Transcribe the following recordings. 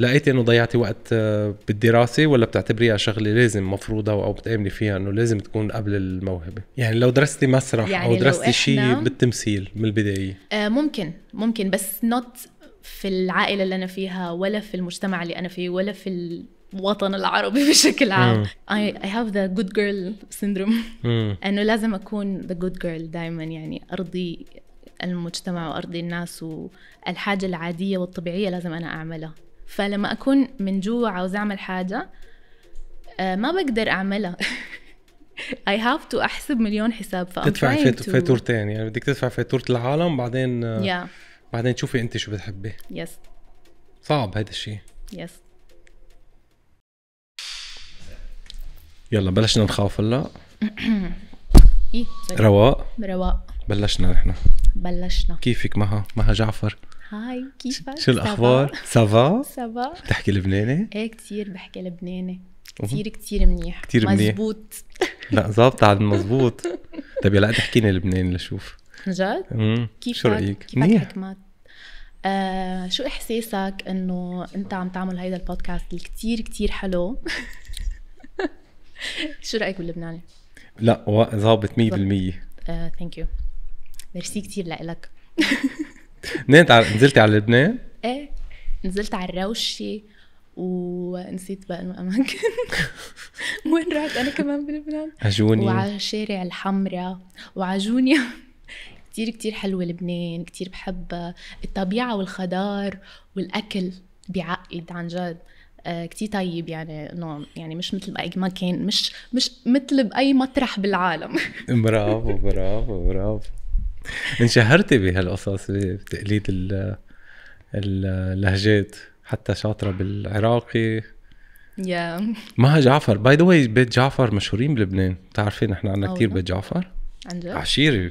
لقيتي انه ضيعتي وقت آه، بالدراسه ولا بتعتبريها شغله لازم مفروضه او بتامني فيها انه لازم تكون قبل الموهبه يعني لو درستي مسرح يعني او درستي شيء بالتمثيل من البدايه آه، ممكن ممكن بس نوت في العائله اللي انا فيها ولا في المجتمع اللي انا فيه ولا في الوطن العربي بشكل عام اي هاف ذا جود جيرل سيندروم انه لازم اكون ذا جود جيرل دائما يعني ارضي المجتمع وارضي الناس والحاجه العاديه والطبيعيه لازم انا اعملها فلما اكون من جوا عاوز اعمل حاجه آه، ما بقدر اعملها I have to احسب مليون حساب ف تدفع فاتورتين يعني بدك تدفع فاتوره العالم بعدين آه، yeah. بعدين تشوفي انت شو بتحبي يس yes. صعب هذا الشيء يس yes. يلا بلشنا نخاف هلا إيه رواق رواق بلشنا نحن بلشنا كيفك مها مها جعفر هاي كيفك؟ شو الاخبار؟ سافا؟ سافا بتحكي لبناني؟ ايه كثير بحكي لبناني كثير كثير منيح كثير منيح مزبوط لا ظابطة على المزبوط طيب يلا احكي لي لبناني لشوف جد؟ كيف شو رايك؟ كيفك منيح. حكمت؟ آه شو احساسك انه انت عم تعمل هيدا البودكاست كثير كثير حلو شو رايك باللبناني؟ لا ظابط 100% ثانك يو ميرسي كثير لإلك نزلت على... نزلت على لبنان؟ ايه نزلت على الروشة ونسيت بقى الأماكن وين رحت أنا كمان بلبنان؟ عجونيا وعلى شارع الحمراء وعجونيا كتير كتير حلوة لبنان كتير بحب الطبيعة والخضار والأكل بيعقد عن جد آه، كتير طيب يعني انه يعني مش مثل باي مكان مش مش مثل باي مطرح بالعالم برافو برافو برافو انشهرتي بهالقصص بتقليد اللهجات حتى شاطره بالعراقي يا مها جعفر باي ذا واي بيت جعفر مشهورين بلبنان بتعرفي نحن عندنا كثير بيت جعفر عن جد عشيري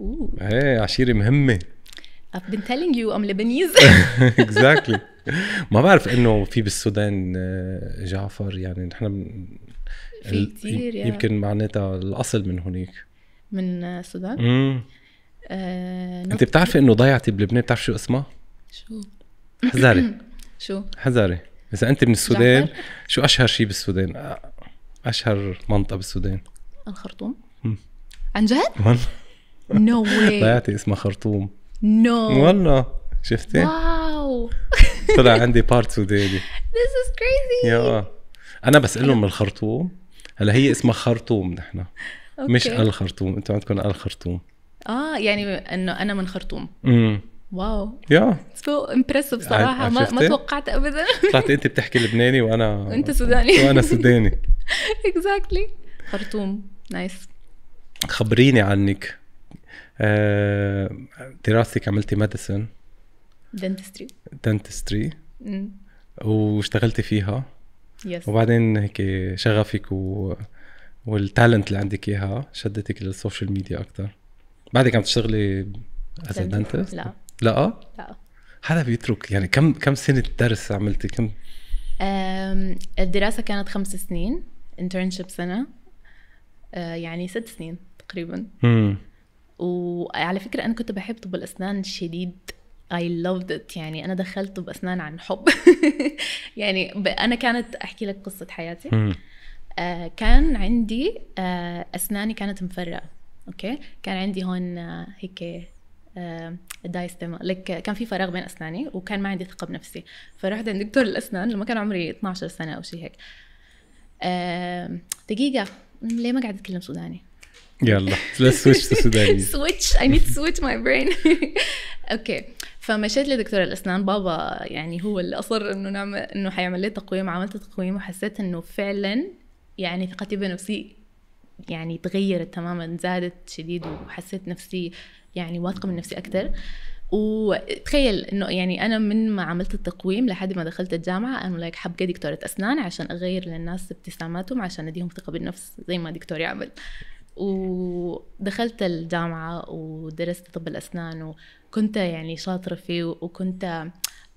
اوه ايه عشيري مهمه I've been telling you I'm Lebanese exactly ما بعرف انه في بالسودان آه، جعفر يعني نحن في كثير يمكن معناتها الاصل من هناك من السودان؟ امم آه انت بتعرفي انه ضيعتي بلبنان بتعرفي شو اسمها؟ شو؟ حزاري شو؟ حزاري اذا انت من السودان جعفر؟ شو اشهر شيء بالسودان؟ اشهر منطقه بالسودان؟ الخرطوم عن جد؟ والله نو واي ضيعتي اسمها خرطوم نو no. والله شفتي؟ واو طلع عندي بارت سوداني This is crazy يا انا بس لهم من الخرطوم هلا هي اسمها خرطوم نحن مش الخرطوم انتم عندكم الخرطوم اه يعني انه انا من خرطوم امم واو يا سو امبرسيف صراحه ما, ما توقعت ابدا طلعت انت بتحكي لبناني وانا وانت سوداني وانا سوداني اكزاكتلي خرطوم نايس خبريني عنك آه، دراستك عملتي ميديسن دنتستري دنتستري واشتغلتي فيها يس وبعدين هيك شغفك و... والتالنت اللي عندك اياها شدتك للسوشيال ميديا اكثر بعدك عم تشتغلي از دنتست؟ لا لا آه؟ لا حدا بيترك يعني كم كم سنه درس عملتي كم الدراسه كانت خمس سنين انترنشيب سنه أه، يعني ست سنين تقريبا وعلى فكره انا كنت بحب طب الاسنان شديد I loved it يعني أنا دخلت طب أسنان عن حب يعني أنا كانت أحكي لك قصة حياتي آه كان عندي آه أسناني كانت مفرقة اوكي كان عندي هون آه، هيك آه، دايستما لك كان في فراغ بين اسناني وكان ما عندي ثقه بنفسي فرحت عند دكتور الاسنان لما كان عمري 12 سنه او شيء هيك آه، دقيقه ليه ما قاعد اتكلم سوداني يلا ليتس سويتش تو سوداني سويتش اي نيد سويتش ماي برين اوكي فمشيت لدكتور الاسنان بابا يعني هو اللي اصر انه نعمل انه حيعمل لي تقويم عملت تقويم وحسيت انه فعلا يعني ثقتي بنفسي يعني تغيرت تماما زادت شديد وحسيت نفسي يعني واثقه من نفسي اكثر وتخيل انه يعني انا من ما عملت التقويم لحد ما دخلت الجامعه انا لايك حبقى دكتوره اسنان عشان اغير للناس ابتساماتهم عشان اديهم ثقه بالنفس زي ما دكتوري عمل ودخلت الجامعه ودرست طب الاسنان وكنت يعني شاطره فيه وكنت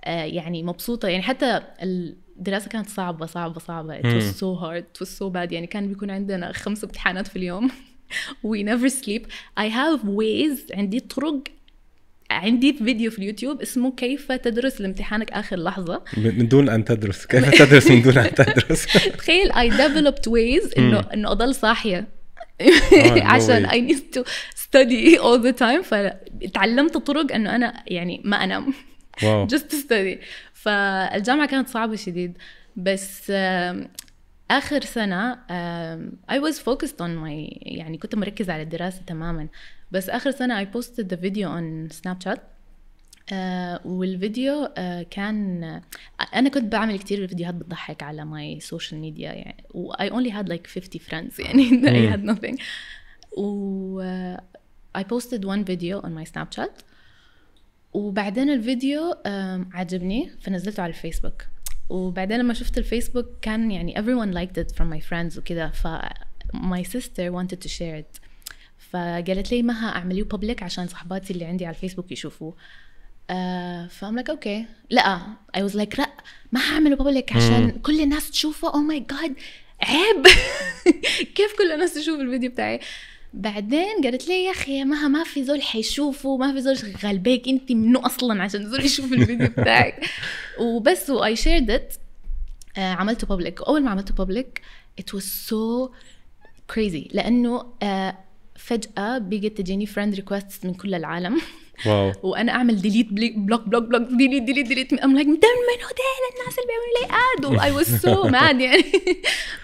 آه، يعني مبسوطه يعني حتى الدراسه كانت صعبه صعبه صعبه it was so hard it was so bad يعني كان بيكون عندنا خمس امتحانات في اليوم we never sleep I have ways عندي طرق عندي فيديو في اليوتيوب اسمه كيف تدرس لامتحانك اخر لحظه من دون ان تدرس كيف تدرس من دون ان تدرس تخيل اي developed ويز انه انه اضل صاحيه oh, عشان اي need تو study اول ذا تايم فتعلمت طرق انه انا يعني ما انام جست ستدي فالجامعه كانت صعبه شديد بس اخر سنه اي واز فوكست اون ماي يعني كنت مركزه على الدراسه تماما بس اخر سنه اي بوستد ذا فيديو اون سناب شات والفيديو uh, كان uh, انا كنت بعمل كثير فيديوهات بتضحك على ماي سوشيال ميديا يعني و I only had like 50 friends يعني I had nothing و uh, I posted one video on my Snapchat وبعدين الفيديو عجبني فنزلته على الفيسبوك وبعدين لما شفت الفيسبوك كان يعني everyone liked it from my friends وكذا ف my sister wanted to share it فقالت لي مها اعمليه public عشان صحباتي اللي عندي على الفيسبوك يشوفوه Uh, I'm like اوكي لا اي واز لايك لا ما هعمله بابليك عشان كل الناس تشوفه او ماي جاد عيب كيف كل الناس تشوف الفيديو بتاعي بعدين قالت لي يا اخي مها ما في زول حيشوفه ما في زول شغال بيك انت منو اصلا عشان زول يشوف الفيديو بتاعك وبس واي شيرد ات عملته بابليك اول ما عملته بابليك ات واز سو كريزي لانه uh, فجاه بقت تجيني فريند ريكويست من كل العالم واو وانا اعمل ديليت بلوك بلوك بلوك ديليت ديليت ديليت ام لايك من منو ديل الناس اللي بيعملوا لي اد اي واز سو ماد يعني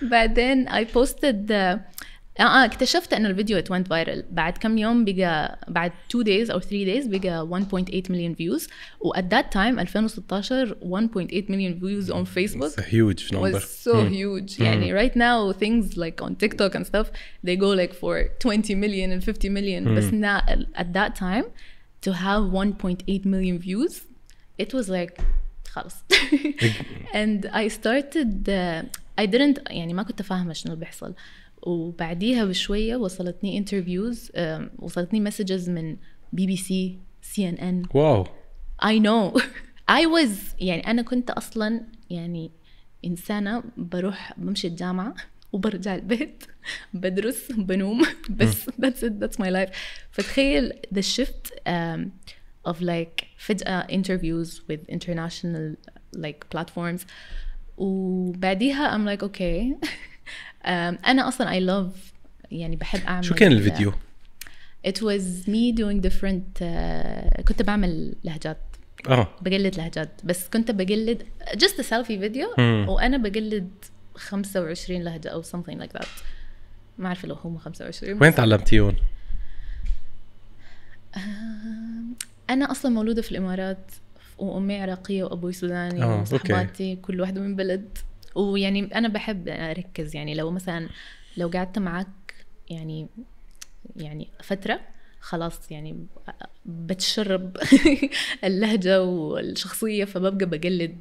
بعدين اي بوستد uh, آه،, اه اكتشفت انه الفيديو ات ونت فايرل بعد كم يوم بقى بعد 2 دايز او 3 دايز بقى 1.8 مليون فيوز و ات ذات تايم 2016 1.8 مليون فيوز اون فيسبوك هيوج نمبر سو هيوج يعني رايت ناو ثينجز لايك اون تيك توك اند ستاف ذي جو لايك فور 20 مليون اند 50 مليون بس نا ات ذات تايم تو هاف 1.8 مليون فيوز ات واز لايك خلص اند اي ستارتد اي didnt يعني ما كنت فاهمه شنو اللي بيحصل وبعديها بشويه وصلتني انترفيوز وصلتني مسجز من بي بي سي سي ان ان واو اي نو اي واز يعني انا كنت اصلا يعني انسانه بروح بمشي الجامعه وبرجع البيت بدرس بنوم بس ذاتس ات ذاتس ماي لايف فتخيل ذا شيفت اوف لايك فجاه انترفيوز وذ انترناشونال لايك بلاتفورمز وبعديها ام لايك اوكي Um, انا اصلا اي لاف يعني بحب اعمل شو كان الفيديو؟ It was me doing different uh, كنت بعمل لهجات اه بقلد لهجات بس كنت بقلد just a selfie فيديو وانا بقلد 25 لهجه او something like that ما اعرف لو هم 25 وين تعلمتيهم؟ آه، انا اصلا مولوده في الامارات وامي عراقيه وابوي سوداني آه، وصحباتي كل واحده من بلد ويعني انا بحب اركز يعني لو مثلا لو قعدت معك يعني يعني فتره خلاص يعني بتشرب اللهجة والشخصية فببقى بقلد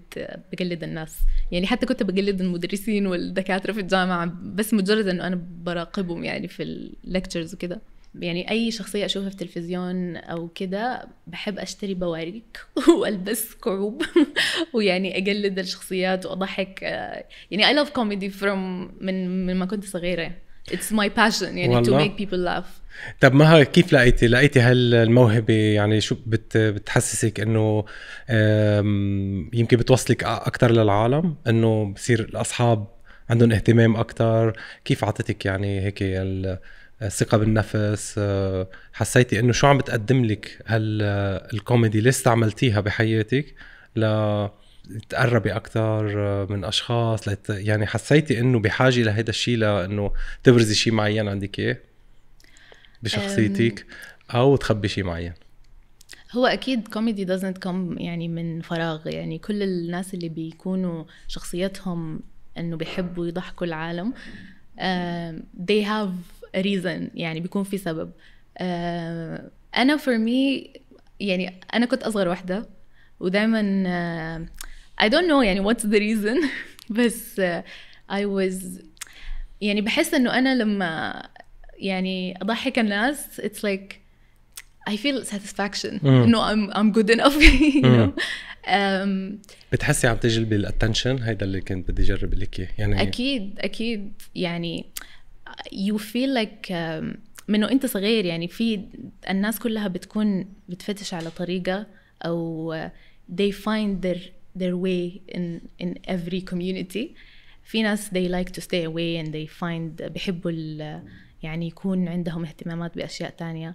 بقلد الناس يعني حتى كنت بقلد المدرسين والدكاترة في الجامعة بس مجرد انه انا براقبهم يعني في اللكتشرز وكده يعني اي شخصيه اشوفها في التلفزيون او كده بحب اشتري بواريك والبس كعوب ويعني اقلد الشخصيات واضحك يعني اي لاف كوميدي فروم من من ما كنت صغيره اتس ماي باشن يعني تو ميك بيبل لاف طب مها كيف لقيتي لقيتي هالموهبه يعني شو بت بتحسسك انه يمكن بتوصلك اكثر للعالم انه بصير الاصحاب عندهم اهتمام اكثر كيف عطتك يعني هيك ثقة بالنفس آه، حسيتي انه شو عم بتقدم لك هالكوميدي آه، اللي استعملتيها بحياتك ل تقربي اكثر آه، من اشخاص لت... يعني حسيتي انه بحاجه لهيدا الشيء لانه تبرزي شيء معين عندك اياه بشخصيتك او تخبي شيء معين هو اكيد كوميدي دزنت كم يعني من فراغ يعني كل الناس اللي بيكونوا شخصيتهم انه بيحبوا يضحكوا العالم uh, they have reason يعني بيكون في سبب آه، انا فور مي يعني انا كنت اصغر واحده ودائما آه، I don't know يعني what's the reason بس آه، I was يعني بحس انه انا لما يعني اضحك الناس it's like I feel satisfaction انه I'm I'm good enough you know um, بتحسي عم تجلبي الاتنشن هيدا اللي كنت بدي اجرب لك اياه يعني اكيد اكيد يعني يو فيل لايك من انت صغير يعني في الناس كلها بتكون بتفتش على طريقه او uh, they find their their way in in every community في ناس they like to stay away and they find بيحبوا يعني يكون عندهم اهتمامات بأشياء ثانيه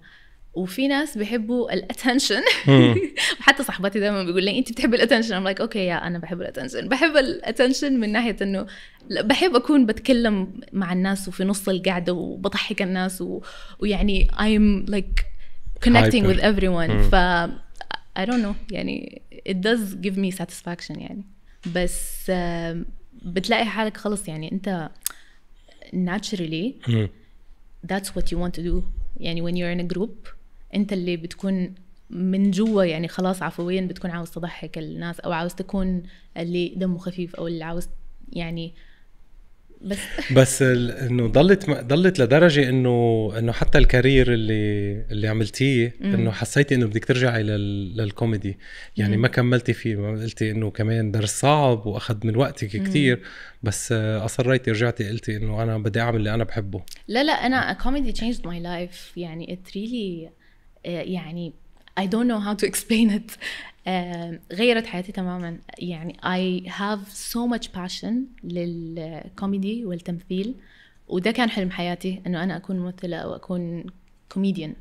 وفي ناس بيحبوا الاتنشن وحتى صاحباتي دائما بيقول لي انت بتحبي الاتنشن ام لايك اوكي يا انا بحب الاتنشن بحب الاتنشن من ناحيه انه بحب اكون بتكلم مع الناس وفي نص القعده وبضحك الناس و... ويعني ايم لايك connecting Hyper. ايفري ون ف اي دونت نو يعني ات داز جيف مي ساتسفاكشن يعني بس بتلاقي حالك خلص يعني انت ناتشرلي ذاتس وات يو ونت تو دو يعني when you're in a group انت اللي بتكون من جوا يعني خلاص عفويا بتكون عاوز تضحك الناس او عاوز تكون اللي دمه خفيف او اللي عاوز يعني بس بس انه ضلت ضلت لدرجه انه انه حتى الكارير اللي اللي عملتيه انه حسيتي انه بدك ترجعي للكوميدي يعني ما كملتي فيه ما قلتي انه كمان درس صعب واخذ من وقتك كثير بس اصريتي رجعتي قلتي انه انا بدي اعمل اللي انا بحبه لا لا انا كوميدي تشينجد ماي لايف يعني ات ريلي really آه، يعني I don't know how to explain it آه، غيرت حياتي تماما يعني I have so much passion للكوميدي والتمثيل وده كان حلم حياتي انه انا اكون ممثله او اكون كوميديان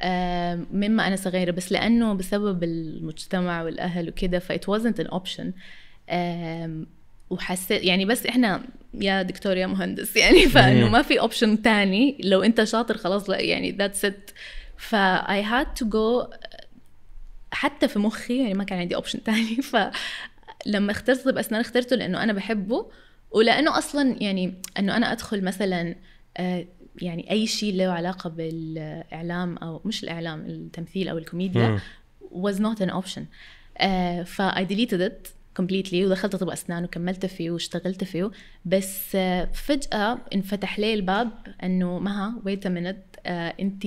آه، مما انا صغيره بس لانه بسبب المجتمع والاهل وكده فايت wasn't an option وحسيت يعني بس احنا يا دكتور يا مهندس يعني فانه ما في اوبشن تاني لو انت شاطر خلاص لا يعني ذاتس ات ف I had to go حتى في مخي يعني ما كان عندي اوبشن تاني فلما اخترت طب اسنان اخترته لانه انا بحبه ولانه اصلا يعني انه انا ادخل مثلا آه، يعني اي شيء له علاقه بالاعلام او مش الاعلام التمثيل او الكوميديا was not an option آه، ف I deleted it completely ودخلت طب اسنان وكملت فيه واشتغلت فيه بس آه، فجاه انفتح لي الباب انه مها wait a minute uh, انت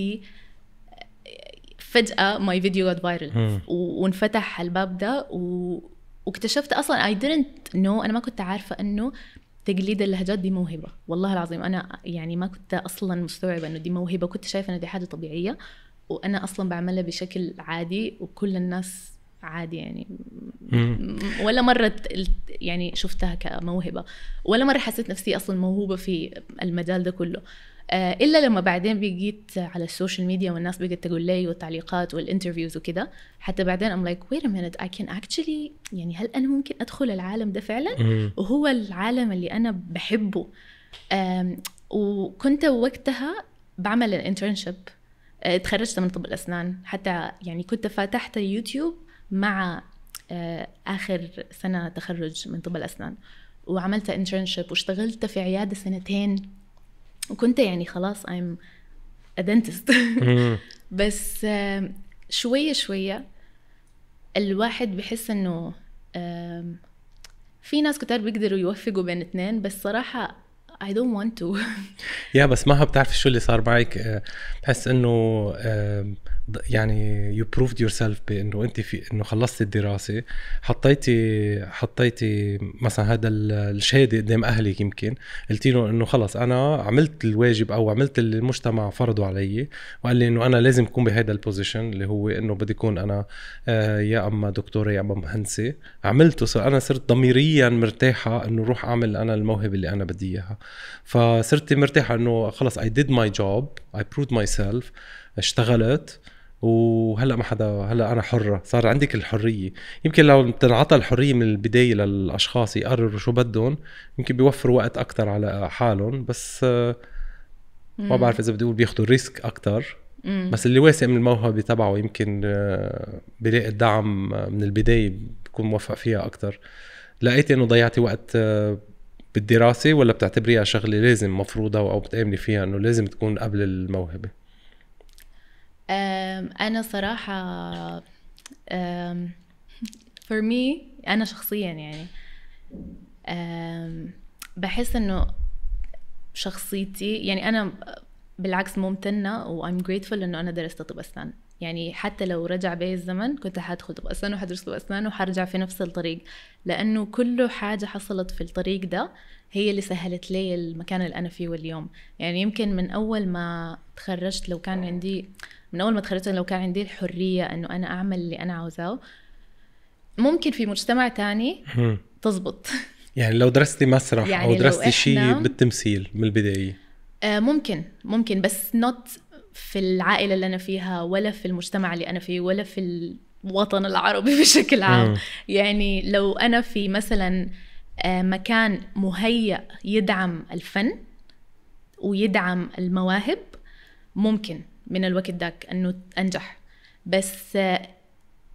فجاه ماي فيديو جت فايرل وانفتح الباب ده و... واكتشفت اصلا اي didn't نو انا ما كنت عارفه انه تقليد اللهجات دي موهبه والله العظيم انا يعني ما كنت اصلا مستوعبه انه دي موهبه كنت شايفه انه دي حاجه طبيعيه وانا اصلا بعملها بشكل عادي وكل الناس عادي يعني ولا مرة يعني شفتها كموهبة ولا مرة حسيت نفسي أصلا موهوبة في المجال ده كله آه، الا لما بعدين بقيت على السوشيال ميديا والناس بقت تقول لي والتعليقات والانترفيوز وكده حتى بعدين ام لايك ويت مينت اي كان اكشلي يعني هل انا ممكن ادخل العالم ده فعلا مم. وهو العالم اللي انا بحبه وكنت وقتها بعمل الانترنشيب آه، تخرجت من طب الاسنان حتى يعني كنت فتحت يوتيوب مع آه، اخر سنه تخرج من طب الاسنان وعملت انترنشيب واشتغلت في عياده سنتين وكنت يعني خلاص ايم ادنتست بس شوية شوية الواحد بحس انه في ناس كتار بيقدروا يوفقوا بين اثنين بس صراحة اي دونت want تو يا بس ما بتعرفي شو اللي صار معك آه، بحس انه يعني يو بروفد يور سيلف بانه انت في انه خلصتي الدراسه حطيتي حطيتي مثلا هذا الشهاده قدام اهلك يمكن قلتي له انه خلص انا عملت الواجب او عملت اللي المجتمع فرضه علي وقال لي انه انا لازم اكون بهذا البوزيشن اللي هو انه بدي اكون انا آه، يا اما دكتوره يا اما مهندسه عملته صار انا صرت ضميريا مرتاحه انه روح اعمل انا الموهبه اللي انا بدي اياها فصرت مرتاحه انه خلص اي ديد ماي جوب اي بروفد ماي سيلف اشتغلت وهلا ما حدا هلا انا حره صار عندك الحريه يمكن لو بتنعطى الحريه من البدايه للاشخاص يقرروا شو بدهم يمكن بيوفروا وقت اكثر على حالهم بس ما بعرف اذا بدي اقول بياخذوا ريسك اكثر بس اللي واثق من الموهبه تبعه يمكن آه، بيلاقي الدعم من البدايه بكون موفق فيها اكثر لقيتي انه ضيعتي وقت آه، بالدراسه ولا بتعتبريها شغله لازم مفروضه او بتامني فيها انه لازم تكون قبل الموهبه انا صراحه فور مي انا شخصيا يعني بحس انه شخصيتي يعني انا بالعكس ممتنه وام جريتفول انه انا درست طب اسنان يعني حتى لو رجع بي الزمن كنت حادخل طب اسنان وحدرس طب اسنان وحرجع في نفس الطريق لانه كل حاجه حصلت في الطريق ده هي اللي سهلت لي المكان اللي انا فيه واليوم يعني يمكن من اول ما تخرجت لو كان عندي من اول ما تخرجت لو كان عندي الحريه انه انا اعمل اللي انا عاوزاه ممكن في مجتمع تاني تزبط يعني لو درستي مسرح يعني او درستي شيء بالتمثيل من البدايه آه ممكن ممكن بس نوت في العائله اللي انا فيها ولا في المجتمع اللي انا فيه ولا في الوطن العربي بشكل عام م. يعني لو انا في مثلا آه مكان مهيأ يدعم الفن ويدعم المواهب ممكن من الوقت داك انه انجح بس آه،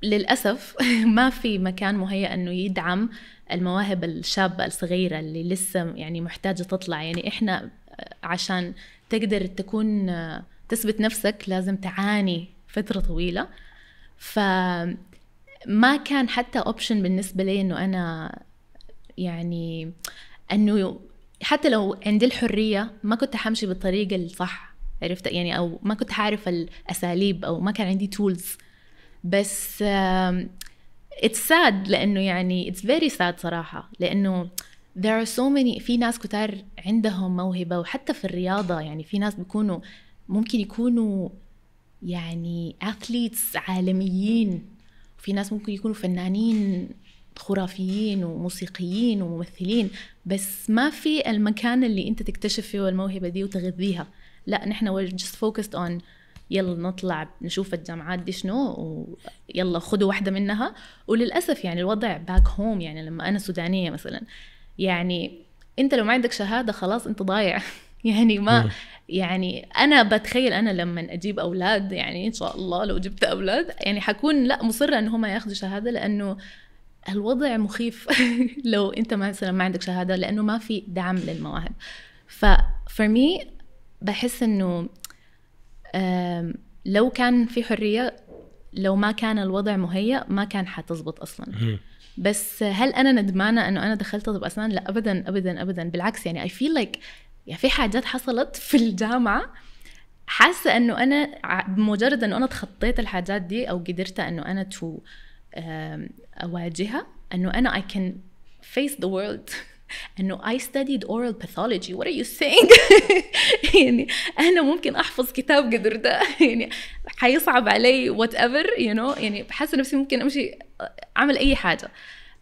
للاسف ما في مكان مهيأ انه يدعم المواهب الشابه الصغيره اللي لسه يعني محتاجه تطلع يعني احنا آه، عشان تقدر تكون آه، تثبت نفسك لازم تعاني فتره طويله ف ما كان حتى اوبشن بالنسبه لي انه انا يعني انه حتى لو عندي الحريه ما كنت حمشي بالطريقه الصح عرفت يعني او ما كنت عارف الاساليب او ما كان عندي تولز بس اتس ساد لانه يعني اتس فيري ساد صراحه لانه there are so many في ناس كتار عندهم موهبه وحتى في الرياضه يعني في ناس بيكونوا ممكن يكونوا يعني اثليتس عالميين وفي ناس ممكن يكونوا فنانين خرافيين وموسيقيين وممثلين بس ما في المكان اللي انت تكتشف فيه الموهبه دي وتغذيها لا نحن جست فوكست اون يلا نطلع نشوف الجامعات دي شنو ويلا خدوا واحده منها وللاسف يعني الوضع باك هوم يعني لما انا سودانيه مثلا يعني انت لو ما عندك شهاده خلاص انت ضايع يعني ما يعني انا بتخيل انا لما اجيب اولاد يعني ان شاء الله لو جبت اولاد يعني حكون لا مصره ان هم ياخذوا شهاده لانه الوضع مخيف لو انت مثلا ما عندك شهاده لانه ما في دعم للمواهب ف for me بحس انه لو كان في حريه لو ما كان الوضع مهيأ ما كان حتزبط اصلا بس هل انا ندمانه انه انا دخلت طب اسنان لا ابدا ابدا ابدا بالعكس يعني اي فيل لايك يعني في حاجات حصلت في الجامعه حاسه انه انا بمجرد انه انا تخطيت الحاجات دي او قدرت انه انا تو اواجهها انه انا اي كان فيس ذا وورلد انه I studied oral pathology what are you سينج يعني انا ممكن احفظ كتاب قدر ده يعني حيصعب علي وات ايفر يو نو يعني حاسه نفسي ممكن امشي اعمل اي حاجه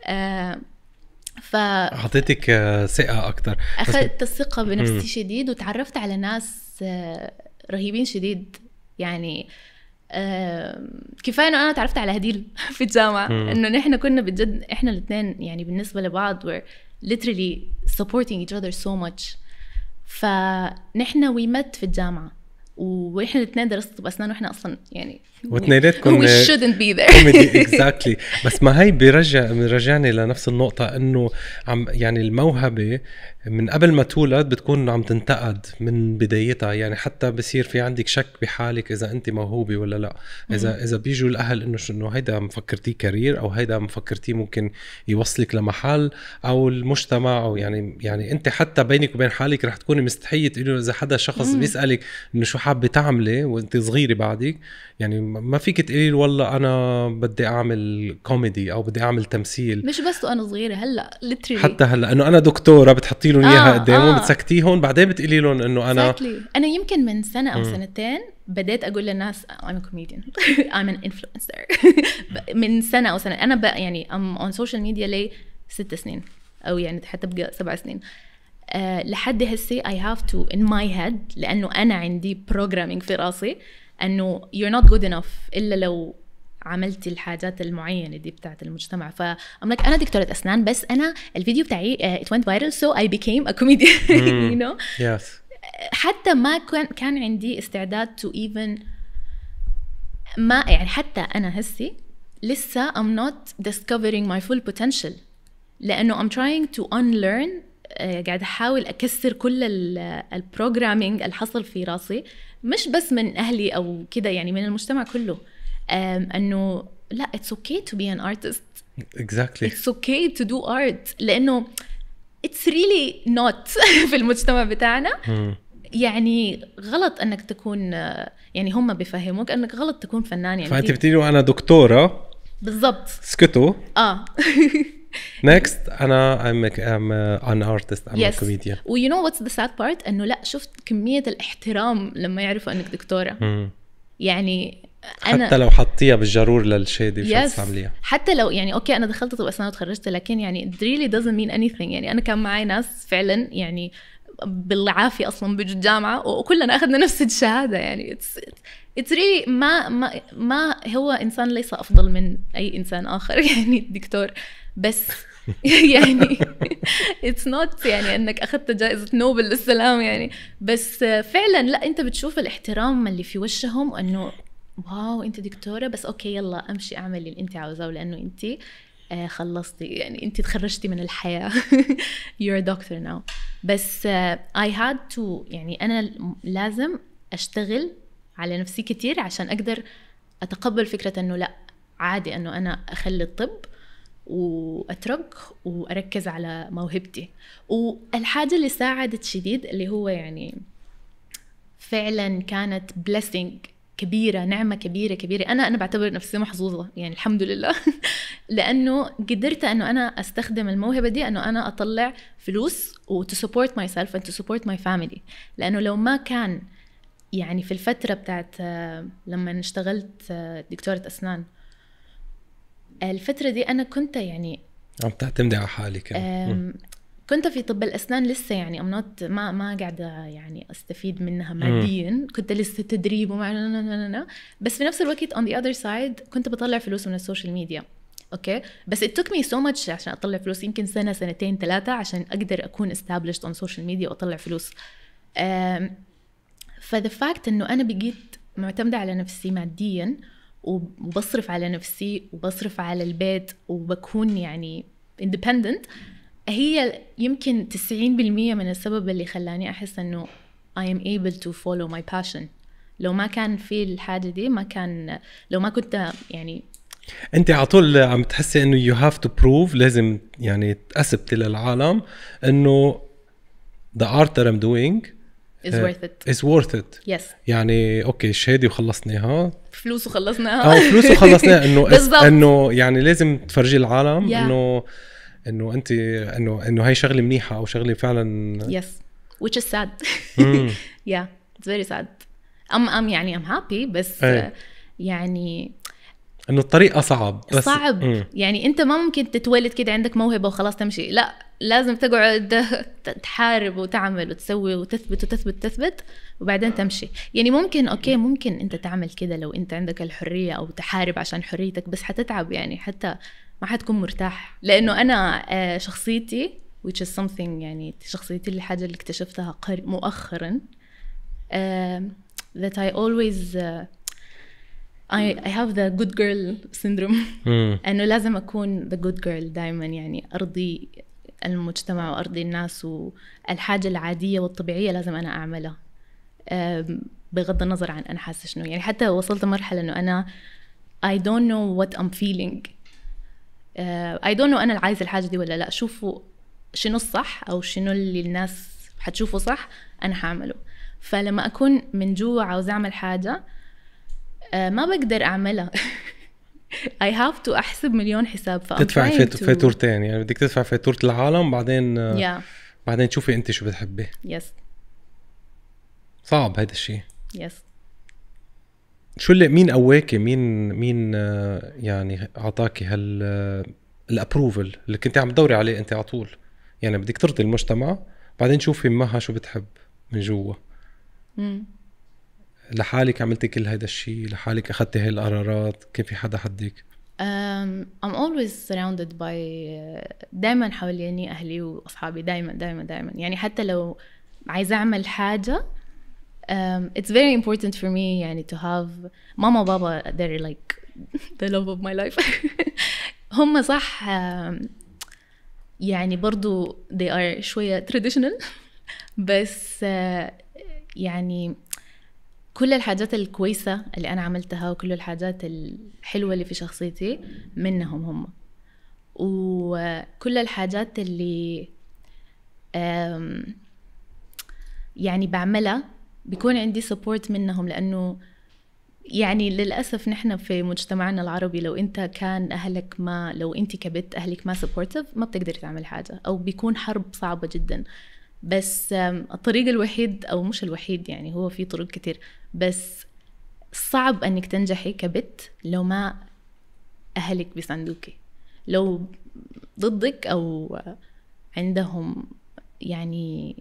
آه ف اعطيتك آه، ثقه اكثر اخذت الثقه بنفسي شديد وتعرفت على ناس آه، رهيبين شديد يعني آه كفايه انه انا تعرفت على هديل في الجامعه انه نحن كنا بجد احنا الاثنين يعني بالنسبه لبعض we're literally supporting each other so much فنحن وي مت في الجامعه واحنا الاثنين درسنا طب اسنان واحنا اصلا يعني واثنيناتكم وي شودنت بي ذير اكزاكتلي بس ما هي بيرجع بيرجعني لنفس النقطه انه عم يعني الموهبه من قبل ما تولد بتكون عم تنتقد من بدايتها يعني حتى بصير في عندك شك بحالك اذا انت موهوبه ولا لا اذا اذا بيجوا الاهل انه شو انه هيدا مفكرتيه كارير او هيدا مفكرتيه ممكن يوصلك لمحل او المجتمع او يعني يعني انت حتى بينك وبين حالك رح تكوني مستحيه تقولي اذا حدا شخص مم. بيسالك انه شو حابه تعملي وانت صغيره بعدك يعني ما فيك تقولي والله انا بدي اعمل كوميدي او بدي اعمل تمثيل مش بس وانا صغيره هلا لتري حتى هلا انه انا دكتوره بتحطي لهم اياها آه قدامهم آه. بتسكتيهم بعدين بتقولي لهم انه انا exactly. انا يمكن من سنه او سنتين بديت اقول للناس I'm a comedian I'm an influencer من سنه او سنه انا بقى يعني I'm on social media لي ست سنين او يعني حتى بقى سبع سنين أه لحد هسه I have to in my head لانه انا عندي programming في راسي انه you're not good enough الا لو عملتي الحاجات المعينه دي بتاعت المجتمع فام لك انا دكتوره اسنان بس انا الفيديو بتاعي ات ونت فايرل سو اي بيكيم ا كوميديان يو نو حتى ما كان كان عندي استعداد تو ايفن ما يعني حتى انا هسي لسه I'm not discovering my full potential لانه I'm trying to unlearn آه، قاعد احاول اكسر كل البروجرامينج اللي حصل في راسي مش بس من اهلي او كده يعني من المجتمع كله انه لا اتس اوكي تو بي ان ارتست اكزاكتلي اتس اوكي تو دو ارت لانه اتس ريلي نوت في المجتمع بتاعنا يعني غلط انك تكون يعني هم بيفهموك انك غلط تكون فنان يعني فانت بتقولي انا دكتوره بالضبط اسكتوا اه نكست انا ام ام ان ارتست ام كوميديا ويو نو واتس ذا ساد بارت انه لا شفت كميه الاحترام لما يعرفوا انك دكتوره يعني أنا حتى لو حطيها بالجرور للشادي yes. حتى لو يعني اوكي انا دخلت طب اسنان وتخرجت لكن يعني it really doesn't mean anything يعني انا كان معي ناس فعلا يعني بالعافيه اصلا بيجوا الجامعه وكلنا اخذنا نفس الشهاده يعني اتس it's really ما ما ما هو انسان ليس افضل من اي انسان اخر يعني دكتور بس يعني اتس نوت يعني انك اخذت جائزه نوبل للسلام يعني بس فعلا لا انت بتشوف الاحترام اللي في وشهم انه واو انت دكتوره بس اوكي يلا امشي اعملي اللي انت عاوزاه لانه انت آه، خلصتي يعني انت تخرجتي من الحياه you're a doctor now بس آه، I had to يعني انا لازم اشتغل على نفسي كثير عشان اقدر اتقبل فكره انه لا عادي انه انا اخلي الطب واترك واركز على موهبتي والحاجه اللي ساعدت شديد اللي هو يعني فعلا كانت blessing كبيره نعمه كبيره كبيره انا انا بعتبر نفسي محظوظه يعني الحمد لله لانه قدرت انه انا استخدم الموهبه دي انه انا اطلع فلوس وتو سبورت ماي سيلف اند تو سبورت ماي فاميلي لانه لو ما كان يعني في الفتره بتاعت آه، لما اشتغلت آه، دكتوره اسنان الفتره دي انا كنت يعني عم تعتمدي على حالك يعني. كنت في طب الاسنان لسه يعني ام نوت ما ما قاعده يعني استفيد منها ماديا كنت لسه تدريب وما لا لا لا بس في نفس الوقت اون ذا اذر سايد كنت بطلع فلوس من السوشيال ميديا اوكي بس ات توك مي سو ماتش عشان اطلع فلوس يمكن سنه سنتين ثلاثه عشان اقدر اكون استابلشت اون سوشيال ميديا واطلع فلوس فذا فاكت انه انا بقيت معتمده على نفسي ماديا وبصرف على نفسي وبصرف على البيت وبكون يعني اندبندنت هي يمكن 90% من السبب اللي خلاني احس انه I am able to follow my passion لو ما كان في الحاجه دي ما كان لو ما كنت يعني انت على طول عم تحسي انه يو هاف تو بروف لازم يعني تثبتي للعالم انه the art that I'm doing is uh, worth it is worth it yes يعني اوكي شهاده وخلصناها فلوس وخلصناها اه فلوس وخلصناها انه انه يعني لازم تفرجي العالم yeah. انه انه انت انه انه هي شغله منيحه او شغله فعلا يس which is sad yeah it's very sad ام ام يعني ام هابي بس إيه. يعني انه الطريقه صعب بس صعب مم. يعني انت ما ممكن تتولد كده عندك موهبه وخلاص تمشي لا لازم تقعد تحارب وتعمل وتسوي وتثبت وتثبت تثبت وبعدين تمشي يعني ممكن اوكي ممكن انت تعمل كده لو انت عندك الحريه او تحارب عشان حريتك بس حتتعب يعني حتى ما حتكون مرتاح لانه انا آه، شخصيتي which is something يعني شخصيتي اللي حاجه اللي اكتشفتها مؤخرا that I always آه، I, I have the good girl syndrome انه لازم اكون the good girl دائما يعني ارضي المجتمع وارضي الناس والحاجه العاديه والطبيعيه لازم انا اعملها بغض النظر عن انا حاسه شنو يعني حتى وصلت مرحله انه انا I don't know what I'm feeling اي دون نو انا اللي عايزه الحاجه دي ولا لا شوفوا شنو الصح او شنو اللي الناس حتشوفه صح انا حاعمله فلما اكون من جوا عاوزه اعمل حاجه آه، ما بقدر اعملها اي هاف تو احسب مليون حساب ف تدفع فاتورتين يعني بدك تدفع فاتوره العالم بعدين آه، yeah. بعدين تشوفي انت شو بتحبي يس yes. صعب هذا الشيء يس yes. شو اللي مين قواكي مين مين آه، يعني اعطاكي هال آه، الابروفل اللي كنت عم تدوري عليه انت على طول يعني بدك ترضي المجتمع بعدين شوفي مها شو بتحب من جوا لحالك عملتي كل هذا الشيء لحالك اخذتي هاي القرارات كان في حدا حدك um, I'm always surrounded by آه، دائما حواليني اهلي واصحابي دائما دائما دائما يعني حتى لو عايزه اعمل حاجه um, it's very important for me يعني to have ماما baba they're like the love of my life هم صح um, يعني برضو they are شوية traditional بس uh, يعني كل الحاجات الكويسة اللي أنا عملتها وكل الحاجات الحلوة اللي في شخصيتي منهم هم وكل الحاجات اللي um, يعني بعملها بيكون عندي سبورت منهم لانه يعني للاسف نحن في مجتمعنا العربي لو انت كان اهلك ما لو انت كبت اهلك ما سبورتيف ما بتقدري تعمل حاجه او بيكون حرب صعبه جدا بس الطريق الوحيد او مش الوحيد يعني هو في طرق كتير بس صعب انك تنجحي كبت لو ما اهلك بيساندوكي لو ضدك او عندهم يعني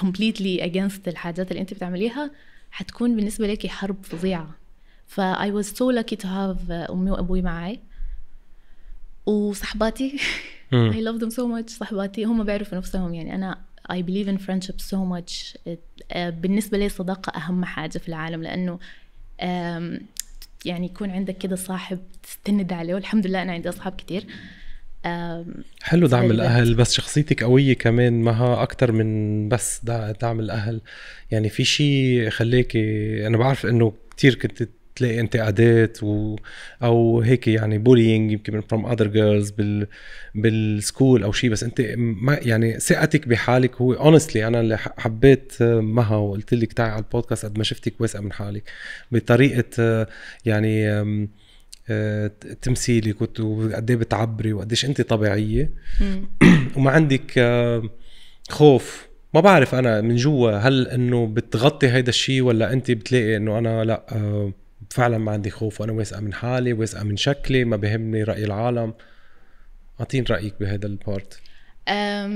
completely against الحاجات اللي انت بتعمليها حتكون بالنسبه لك حرب فظيعه ف I was so lucky to have آه، امي وابوي معي وصحباتي I love them so much صحباتي هم بيعرفوا نفسهم يعني انا I believe in friendship so much آه، بالنسبه لي الصداقه اهم حاجه في العالم لانه يعني يكون عندك كده صاحب تستند عليه والحمد لله انا عندي اصحاب كتير حلو دعم الاهل بس شخصيتك قويه كمان مها اكثر من بس دعم الاهل يعني في شيء خليك انا بعرف انه كثير كنت تلاقي انتقادات و او هيك يعني بولينج يمكن من فروم اذر جيرلز بال بالسكول او شيء بس انت ما يعني ثقتك بحالك هو اونستلي انا اللي حبيت مها وقلت لك تعي على البودكاست قد ما شفتك واثقه من حالك بطريقه يعني آه، تمثيلك وقد ايه بتعبري وقديش انت طبيعيه وما عندك آه، خوف ما بعرف انا من جوا هل انه بتغطي هيدا الشيء ولا انت بتلاقي انه انا لا آه، فعلا ما عندي خوف وانا واثقه من حالي واثقه من شكلي ما بهمني راي العالم اعطيني رايك بهذا البارت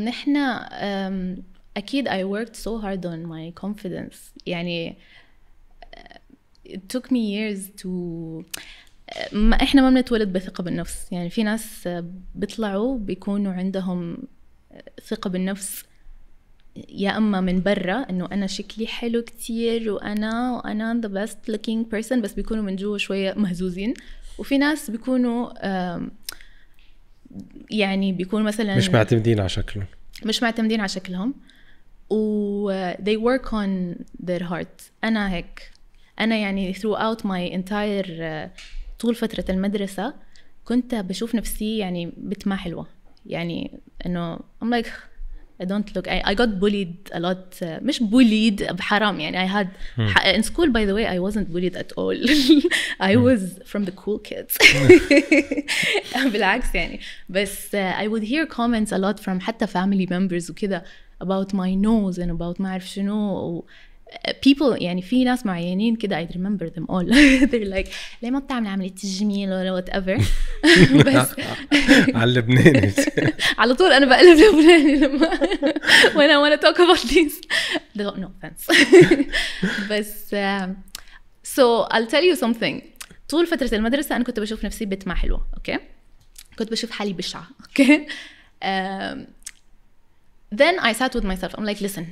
نحن اكيد I worked so hard on my confidence يعني it took me years to ما احنا ما بنتولد بثقه بالنفس يعني في ناس بيطلعوا بيكونوا عندهم ثقه بالنفس يا اما من برا انه انا شكلي حلو كتير وانا وانا ذا بيست لوكينج بيرسون بس بيكونوا من جوا شويه مهزوزين وفي ناس بيكونوا يعني بيكونوا مثلا مش معتمدين على شكلهم مش معتمدين على شكلهم و they work on their heart انا هيك انا يعني throughout my entire آه، طول فترة المدرسة كنت بشوف نفسي يعني بنت ما حلوة يعني انه I'm like I don't look I, I got bullied a lot مش bullied بحرام يعني I had in school by the way I wasn't bullied at all I was from the cool kids بالعكس يعني بس uh, I would hear comments a lot from حتى family members وكذا about my nose and about ما اعرف شنو people يعني في ناس معينين كده I remember them all they're like ليه ما بتعمل عملية تجميل ولا وات ايفر بس على اللبناني على طول انا بقلب لبناني لما when I want to talk about ذيس no offense بس um، so I'll tell you something طول فترة المدرسة أنا كنت بشوف نفسي ما حلوة أوكي كنت بشوف حالي بشعة أوكي um، then I sat with myself I'm like listen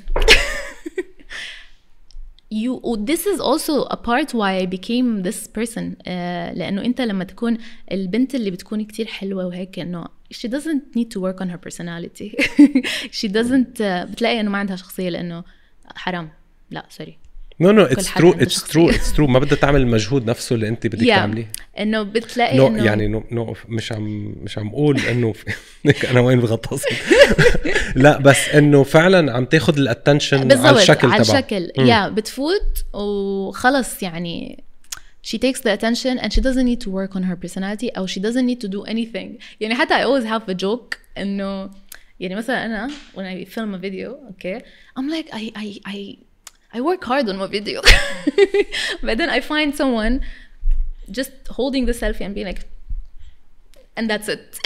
you this is also a part why I became this person uh, لأنه أنت لما تكون البنت اللي بتكون كتير حلوة وهيك إنه she doesn't need to work on her personality she doesn't uh, بتلاقي إنه ما عندها شخصية لأنه حرام لا سوري نو نو اتس ترو اتس ترو اتس ترو ما بدها تعمل المجهود نفسه اللي انت بدك yeah. تعمليه انه بتلاقي no, انه يعني نو no, نو no, مش عم مش عم اقول انه انا وين بغطس لا بس انه فعلا عم تاخذ الاتنشن على الشكل تبعه على الشكل يا yeah, بتفوت وخلص يعني she takes the attention and she doesn't need to work on her personality or she doesn't need to do anything يعني حتى I always have a joke انه يعني مثلا انا when I film a video okay I'm like I I I I work hard on my video. but then I find someone just holding the selfie and being like, and that's it.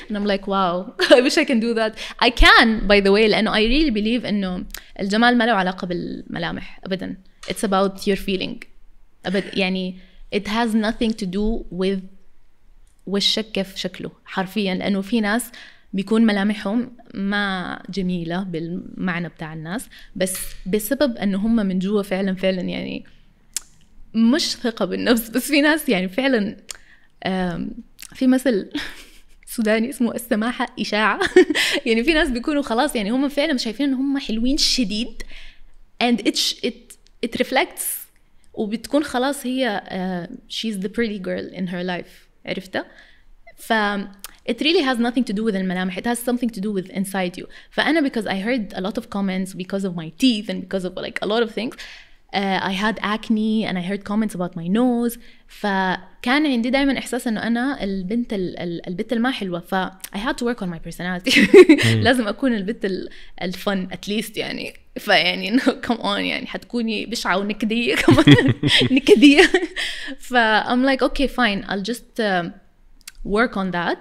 and I'm like, wow, I wish I can do that. I can, by the way, And I really believe in الجمال ما له علاقة بالملامح أبدا. It's about your feeling. أبدا يعني it has nothing to do with وشك كيف شكله حرفيا لأنه في ناس بيكون ملامحهم ما جميلة بالمعنى بتاع الناس بس بسبب انه هم من جوا فعلا فعلا يعني مش ثقة بالنفس بس في ناس يعني فعلا في مثل سوداني اسمه السماحة إشاعة يعني في ناس بيكونوا خلاص يعني هم فعلا شايفين ان هم حلوين شديد and it, it, it reflects وبتكون خلاص هي uh, she's the pretty girl in her life عرفتها ف it really has nothing to do with الملامح it has something to do with inside you فأنا because I heard a lot of comments because of my teeth and because of like a lot of things uh, I had acne and I heard comments about my nose فكان عندي دايما إحساس إنه أنا البنت ال ال البنت الما حلوة ف I had to work on my personality hmm. لازم أكون البنت ال الفن at least يعني فيعني إنه come on يعني حتكوني بشعة ونكدية كمان نكدية ف I'm like okay fine I'll just uh, work on that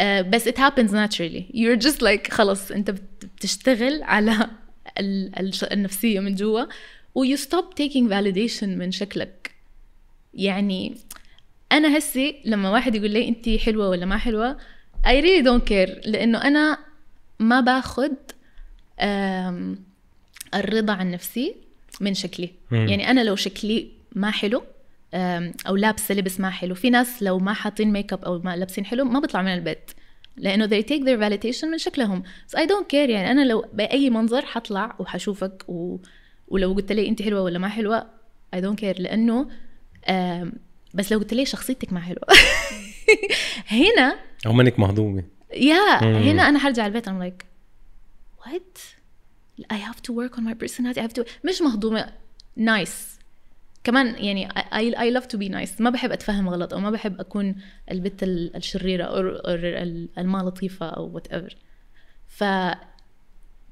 آه، بس it happens naturally you're just like خلص انت بتشتغل على النفسية من جوا ويو ستوب تيكينج validation من شكلك يعني انا هسي لما واحد يقول لي انت حلوه ولا ما حلوه اي ريلي دونت كير لانه انا ما باخد الرضا عن نفسي من شكلي مم. يعني انا لو شكلي ما حلو او لابسه لبس ما حلو في ناس لو ما حاطين ميك اب او ما لابسين حلو ما بيطلعوا من البيت لانه they take their validation من شكلهم so I don't care يعني انا لو باي منظر حطلع وحشوفك و... ولو قلت لي انت حلوه ولا ما حلوه I don't care لانه بس لو قلت لي شخصيتك ما حلوه هنا او منك مهضومه يا هنا انا حرجع البيت I'm like what I have to work on my personality I have to مش مهضومه نايس nice. كمان يعني اي اي لاف تو بي نايس ما بحب اتفهم غلط او ما بحب اكون البت الشريره او الما لطيفه او وات ايفر ف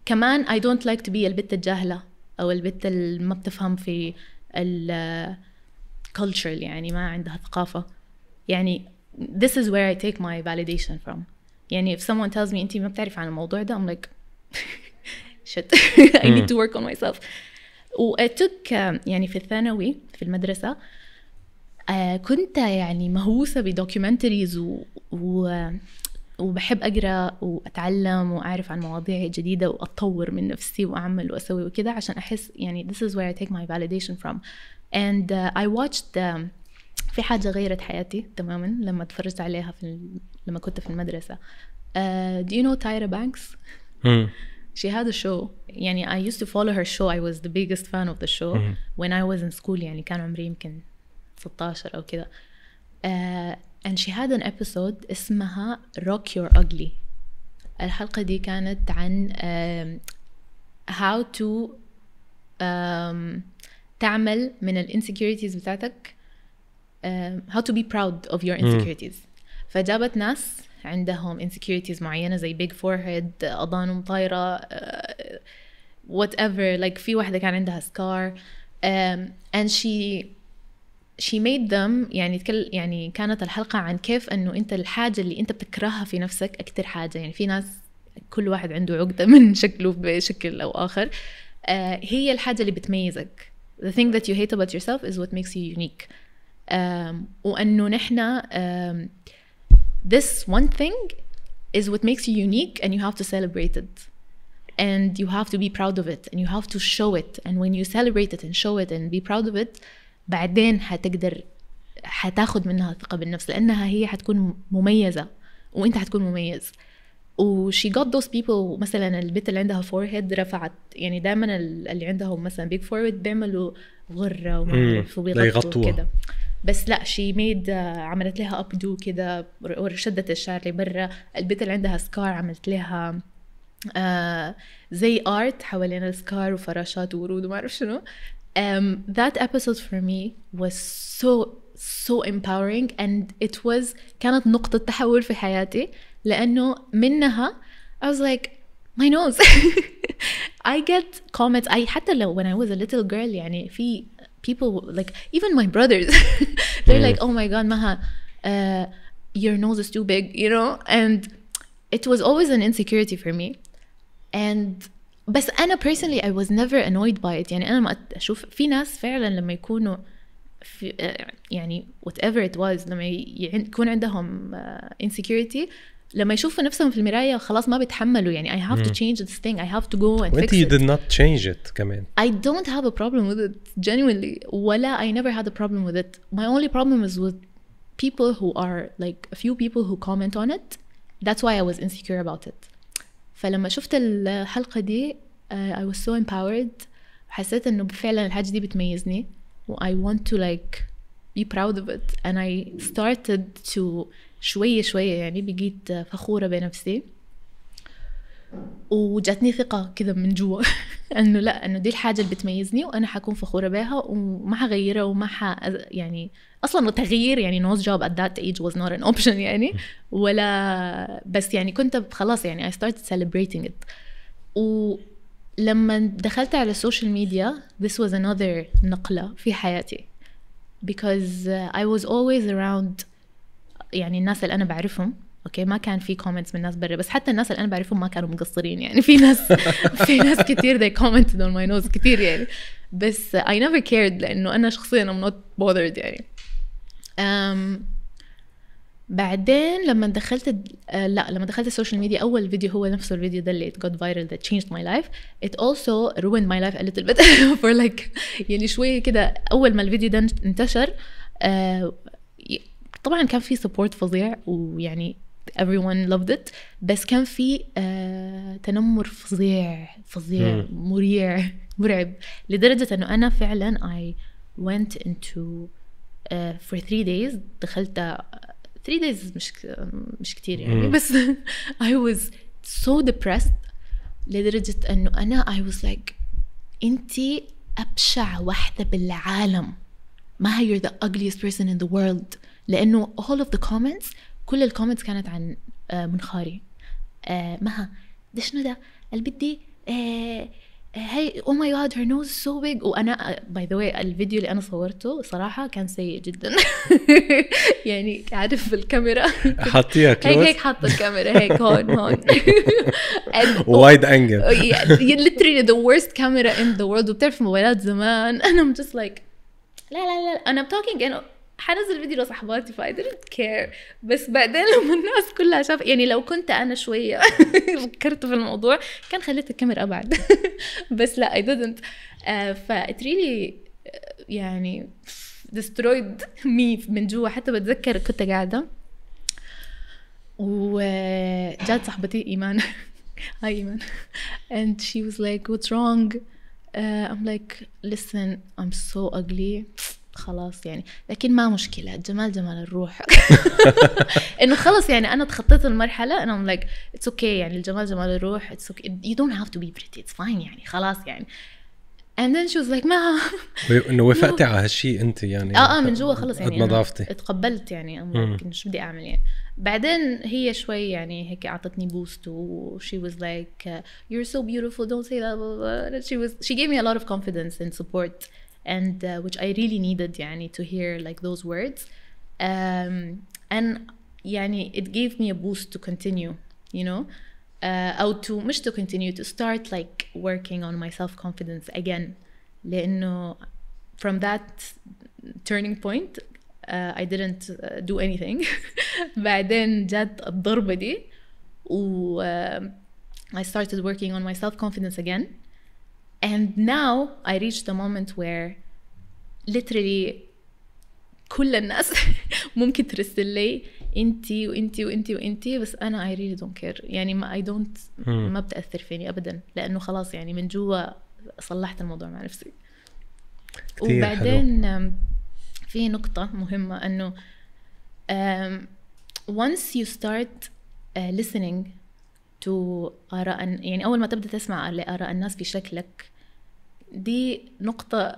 كمان اي دونت لايك تو بي البت الجاهله او البت اللي ما بتفهم في ال cultural يعني ما عندها ثقافه يعني this is where I take my validation from يعني if someone tells me انت ما بتعرفي عن الموضوع ده I'm like shit I need hmm. to work on myself واتوك يعني في الثانوي في المدرسه آه، كنت يعني مهووسه بدوكيومنتريز و... و... وبحب اقرا واتعلم واعرف عن مواضيع جديده واتطور من نفسي واعمل واسوي وكذا عشان احس يعني this is where I take my validation from and uh, I watched uh, في حاجه غيرت حياتي تماما لما تفرجت عليها في ال... لما كنت في المدرسه uh, do you know Tyra Banks؟ she had a show يعني I used to follow her show I was the biggest fan of the show mm -hmm. when I was in school يعني كان عمري يمكن 16 أو كذا uh, and she had an episode اسمها Rock Your Ugly الحلقة دي كانت عن uh, how to um, تعمل من الانسكيورتيز بتاعتك uh, how to be proud of your insecurities mm. فجابت ناس عندهم insecurities معينه زي بيج forehead أضانهم طايره وات آه، ايفر لايك في واحده كان عندها سكار اند شي شي ميد ذم يعني تكل يعني كانت الحلقه عن كيف انه انت الحاجه اللي انت بتكرهها في نفسك اكثر حاجه يعني في ناس كل واحد عنده عقده من شكله بشكل او اخر uh, هي الحاجه اللي بتميزك the thing that you hate about yourself is what makes you unique um, وانه نحن um, this one thing is what makes you unique and you have to celebrate it and you have to be proud of it and you have to show it and when you celebrate it and show it and be proud of it بعدين هتقدر هتاخد منها ثقة بالنفس لأنها هي هتكون مميزة وأنت هتكون مميز و she got those people مثلا البيت اللي عندها forehead رفعت يعني دايما اللي عندهم مثلا big forehead بيعملوا غرة وما أعرف وبيغطوا كده بس لا شي ميد آه، عملت لها ابدو كده وشدت الشعر لبرا البيت اللي عندها سكار عملت لها آه زي ارت حوالين السكار وفراشات وورود وما اعرف شنو um, that episode for me was so so empowering and it was كانت نقطة تحول في حياتي لأنه منها I was like my nose I get comments I حتى لو when I was a little girl يعني في people like even my brothers they're mm. like oh my god maha uh, your nose is too big you know and it was always an insecurity for me and بس انا personally I was never annoyed by it يعني انا ما اشوف في ناس فعلا لما يكونوا في يعني whatever it was لما يكون عندهم insecurity لما يشوفوا نفسهم في المرايه خلاص ما بيتحملوا يعني I have to change this thing I have to go and fix it. you did not change it كمان. I don't have a problem with it genuinely ولا I never had a problem with it. My only problem is with people who are like a few people who comment on it. That's why I was insecure about it. فلما شفت الحلقة دي uh, I was so empowered حسيت انه فعلا الحاجة دي بتميزني و I want to like be proud of it and I started to شوية شوية يعني بقيت فخورة بنفسي وجاتني ثقة كذا من جوا انه لا انه دي الحاجة اللي بتميزني وانا حكون فخورة بها وما حغيرها وما ح يعني اصلا التغيير يعني نوز جوب ات ذات ايج واز نوت ان اوبشن يعني ولا بس يعني كنت خلاص يعني اي ستارت celebrating ات ولما دخلت على السوشيال ميديا this was another نقلة في حياتي because I was always around يعني الناس اللي انا بعرفهم اوكي ما كان في كومنتس من ناس برا بس حتى الناس اللي انا بعرفهم ما كانوا مقصرين يعني في ناس في ناس كثير they commented on my nose كثير يعني بس I never cared لانه انا شخصيا I'm not bothered يعني um, بعدين لما دخلت آه، لا لما دخلت السوشيال ميديا اول فيديو هو نفسه الفيديو ده اللي it got viral that changed my life it also ruined my life a little bit for like يعني شويه كده اول ما الفيديو ده انتشر آه، طبعا كان في سبورت فظيع ويعني everyone loved it بس كان في آه تنمر فظيع فظيع مريع مرعب لدرجة انه انا فعلا I went into uh, for three days دخلت آه، three days مش مش كتير يعني مم. بس I was so depressed لدرجة انه انا I was like انت ابشع واحدة بالعالم ما هي you're the ugliest person in the world لانه all of the comments كل الكومنتس كانت عن آه، منخاري آه، مها ده شنو ده البت دي هي او ماي جاد هير نوز سو بيج وانا باي ذا واي الفيديو اللي انا صورته صراحه كان سيء جدا يعني عارف الكاميرا حطيها هيك هيك حاطه الكاميرا هيك هون هون وايد انجل ليترلي ذا ورست كاميرا ان ذا وورلد وبتعرف موبايلات زمان انا ام جاست لايك لا لا لا انا ام توكينج حنزل فيديو لصاحباتي فاي دونت كير بس بعدين لما الناس كلها شاف يعني لو كنت انا شويه فكرت في الموضوع كان خليت الكاميرا ابعد بس لا اي دونت فا ف آه، يعني ديسترويد مي من جوا حتى بتذكر كنت قاعده وجات صاحبتي ايمان هاي ايمان and she was like what's wrong ام آه، I'm like listen I'm so ugly خلاص يعني لكن ما مشكله الجمال جمال الروح انه خلاص يعني انا تخطيت المرحله انا ام لايك اتس اوكي يعني الجمال جمال الروح اتس اوكي يو دونت هاف تو بي بريتي اتس فاين يعني خلاص يعني اند ذن شي واز لايك ما انه وافقتي على هالشيء انت يعني اه اه من جوا خلص يعني نظافتي تقبلت يعني ام شو بدي اعمل يعني بعدين هي شوي يعني هيك اعطتني بوست وشي واز لايك يور سو بيوتيفول دونت سي ذات شي واز شي جيف مي ا لوت اوف كونفيدنس اند سبورت and uh, which I really needed يعني to hear like those words um, and يعني it gave me a boost to continue you know uh, to مش to continue to start like working on my self confidence again لأنه from that turning point uh, I didn't uh, do anything بعدين جت الضربة دي و uh, I started working on my self confidence again And now I reached the moment where literally كل الناس ممكن ترسل لي انت وانت وانت وانت بس انا اي ريلي دونت كير يعني ما اي دونت ما بتاثر فيني ابدا لانه خلاص يعني من جوا صلحت الموضوع مع نفسي وبعدين حلو. في نقطة مهمة انه once you start آه، listening تو آراء يعني أول ما تبدأ تسمع لآراء الناس في شكلك دي نقطة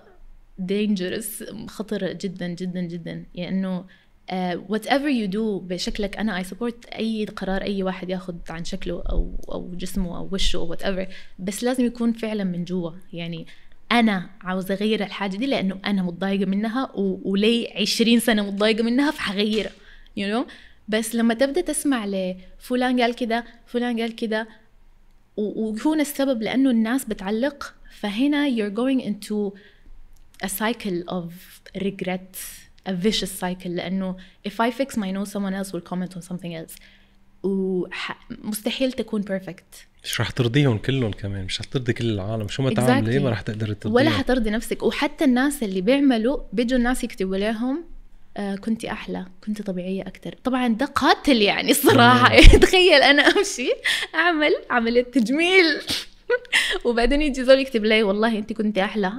dangerous خطرة جدا جدا جدا لأنه يعني uh, whatever you do بشكلك أنا اي سبورت أي قرار أي واحد ياخذ عن شكله أو أو جسمه أو وشه أو whatever بس لازم يكون فعلا من جوا يعني أنا عاوزة أغير الحاجة دي لأنه أنا متضايقة منها و- ولي 20 سنة متضايقة منها فحغيرها you know بس لما تبدا تسمع لفلان قال كذا فلان قال كذا ويكون السبب لانه الناس بتعلق فهنا you're going into a cycle of regret a vicious cycle لانه if I fix my nose someone else will comment on something else ومستحيل تكون perfect مش رح ترضيهم كلهم كمان مش رح ترضي كل العالم شو ما تعملي exactly. ما رح تقدر ترضيهم ولا حترضي نفسك وحتى الناس اللي بيعملوا بيجوا الناس يكتبوا لهم آه، كنت احلى كنت طبيعيه اكثر طبعا ده قاتل يعني الصراحه تخيل انا امشي اعمل عمليه تجميل وبعدين يجي زول يكتب لي والله انت كنت احلى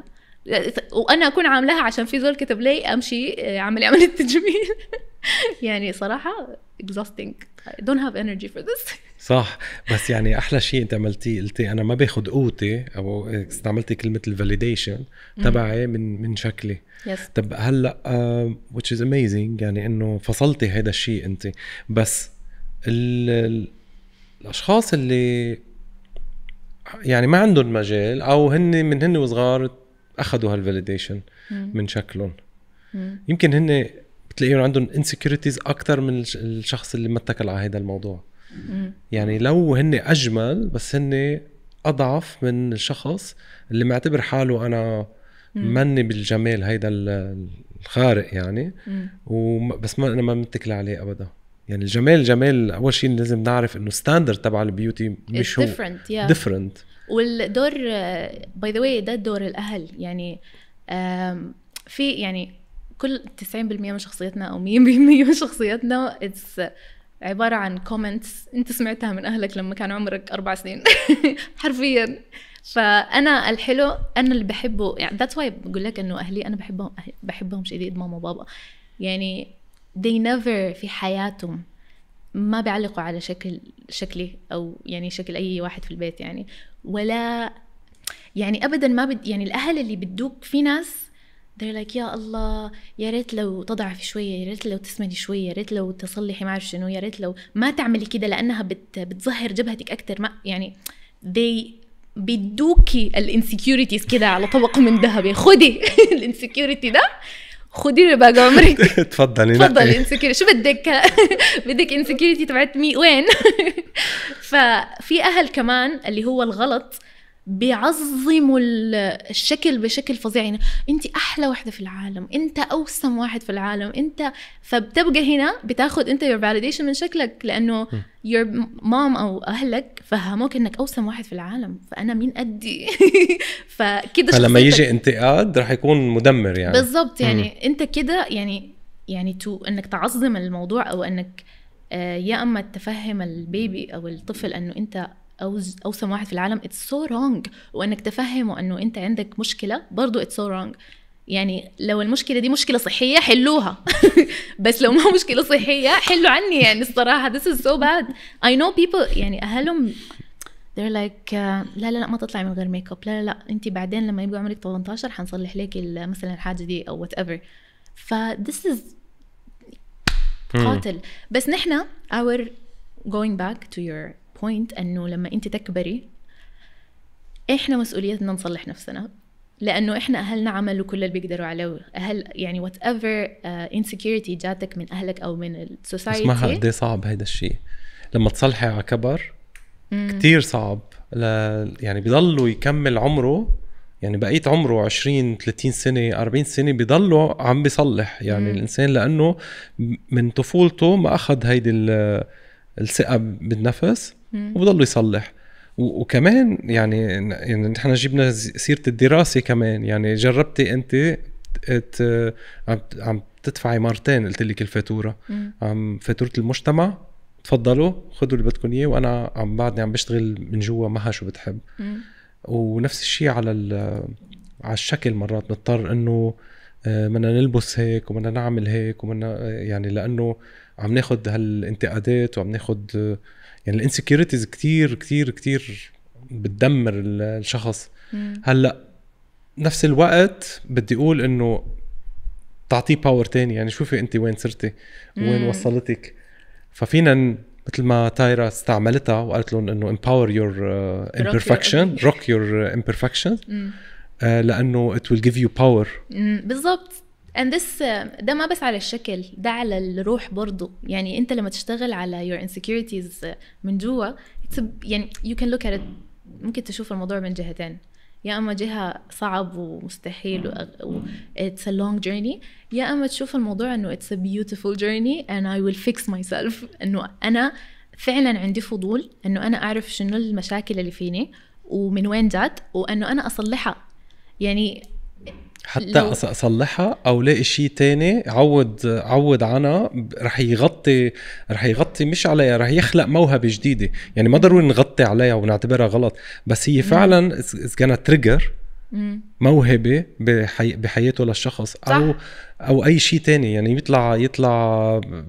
وانا اكون عاملاها عشان في زول كتب لي امشي آه، اعملي عمليه تجميل يعني صراحه exhausting I don't have energy for this صح بس يعني احلى شيء انت عملتيه قلتي انا ما باخذ قوتي او استعملتي كلمه الفاليديشن تبعي من من شكلي yes. طب هلا uh, which is amazing يعني انه فصلتي هذا الشيء انت بس ال, الاشخاص اللي يعني ما عندهم مجال او هن من هن وصغار اخذوا هالفاليديشن من شكلهم يمكن هن بتلاقيهم عندهم انسكيورتيز اكثر من الشخص اللي ما اتكل على هذا الموضوع يعني لو هن اجمل بس هن اضعف من الشخص اللي معتبر حاله انا مني بالجمال هيدا الخارق يعني بس ما انا ما متكل عليه ابدا يعني الجمال جمال اول شيء لازم نعرف انه ستاندرد تبع البيوتي مش هو ديفرنت yeah. ديفرنت والدور باي ذا واي ده دور الاهل يعني في يعني كل 90% من شخصيتنا او 100% من شخصيتنا اتس عبارة عن كومنتس انت سمعتها من اهلك لما كان عمرك اربع سنين حرفيا فانا الحلو انا اللي بحبه يعني ذاتس واي بقول لك انه اهلي انا بحبهم بحبهم شديد ماما وبابا يعني they never في حياتهم ما بيعلقوا على شكل شكلي او يعني شكل اي واحد في البيت يعني ولا يعني ابدا ما بد يعني الاهل اللي بدوك في ناس they're like يا الله يا ريت لو تضعفي شويه يا ريت لو تسمني شويه يا ريت لو تصلحي ما اعرف شنو يا ريت لو ما تعملي كده لانها بت بتظهر جبهتك اكثر ما يعني they بيدوكي الانسكيورتيز كده على طبق من ذهب خدي الانسكيورتي ده خدي باقي عمرك تفضلي تفضلي انسكيورتي شو بدك بدك انسكيورتي تبعت مي وين ففي اهل كمان اللي هو الغلط بيعظموا الشكل بشكل فظيع يعني انت احلى وحده في العالم انت اوسم واحد في العالم انت فبتبقى هنا بتاخد انت يور فاليديشن من شكلك لانه يور مام او اهلك فهموك انك اوسم واحد في العالم فانا مين قدي فكده فلما يجي انتقاد راح يكون مدمر يعني بالضبط يعني م. انت كده يعني يعني تو انك تعظم الموضوع او انك آه، يا اما تفهم البيبي او الطفل انه انت اوسم واحد في العالم اتس سو رونج وانك تفهمه انه انت عندك مشكله برضه اتس سو رونج يعني لو المشكله دي مشكله صحيه حلوها بس لو ما مشكله صحيه حلوا عني يعني الصراحه this is so bad I know people يعني اهلهم they're like uh, لا لا لا ما تطلعي من غير ميك اب لا لا لا انت بعدين لما يبقى عمرك 18 حنصلح لك مثلا الحاجه دي او وات ايفر ف this is قاتل بس نحن our going back to your بوينت انه لما انت تكبري احنا مسؤوليتنا نصلح نفسنا لانه احنا اهلنا عملوا كل اللي بيقدروا عليه اهل يعني وات ايفر انسكيورتي جاتك من اهلك او من السوسايتي اسمعها قد صعب هذا الشيء لما تصلحي على كبر كثير صعب ل... يعني بضلوا يكمل عمره يعني بقيت عمره 20 30 سنه 40 سنه بضلوا عم بيصلح يعني مم. الانسان لانه من طفولته ما اخذ هيدي الثقه بالنفس وبضل يصلح وكمان يعني يعني نحن جبنا سيره الدراسه كمان يعني جربتي انت عم عم تدفعي مرتين قلت لك الفاتوره عم فاتوره المجتمع تفضلوا خذوا اللي بدكم اياه وانا عم بعدني عم بشتغل من جوا مها شو بتحب ونفس الشيء على على الشكل مرات بنضطر انه آه، بدنا نلبس هيك وبدنا نعمل هيك وبدنا آه، يعني لانه عم ناخذ هالانتقادات وعم ناخذ يعني الانسكيورتيز كتير كتير كتير بتدمر الشخص هلا نفس الوقت بدي اقول انه تعطيه باور تاني يعني شوفي انت وين صرتي وين وصلتك ففينا مثل ما تايرا استعملتها وقالت لهم انه empower your uh, imperfection rock your, rock your uh, آه، لانه it will give you power بالضبط and this uh, ده ما بس على الشكل ده على الروح برضه يعني انت لما تشتغل على your insecurities uh، من جوا يعني you can look at it ممكن تشوف الموضوع من جهتين يا اما جهه صعب ومستحيل و it's a long journey يا اما تشوف الموضوع انه it's a beautiful journey and I will fix myself انه انا فعلا عندي فضول انه انا اعرف شنو المشاكل اللي فيني ومن وين جات وانه انا اصلحها يعني حتى لو... اصلحها او لاقي شيء تاني عوض عوض عنها رح يغطي رح يغطي مش عليها رح يخلق موهبه جديده يعني ما ضروري نغطي عليها ونعتبرها غلط بس هي فعلا اتس جانا تريجر موهبه بحي... بحياته للشخص صح. او او اي شيء تاني يعني يطلع يطلع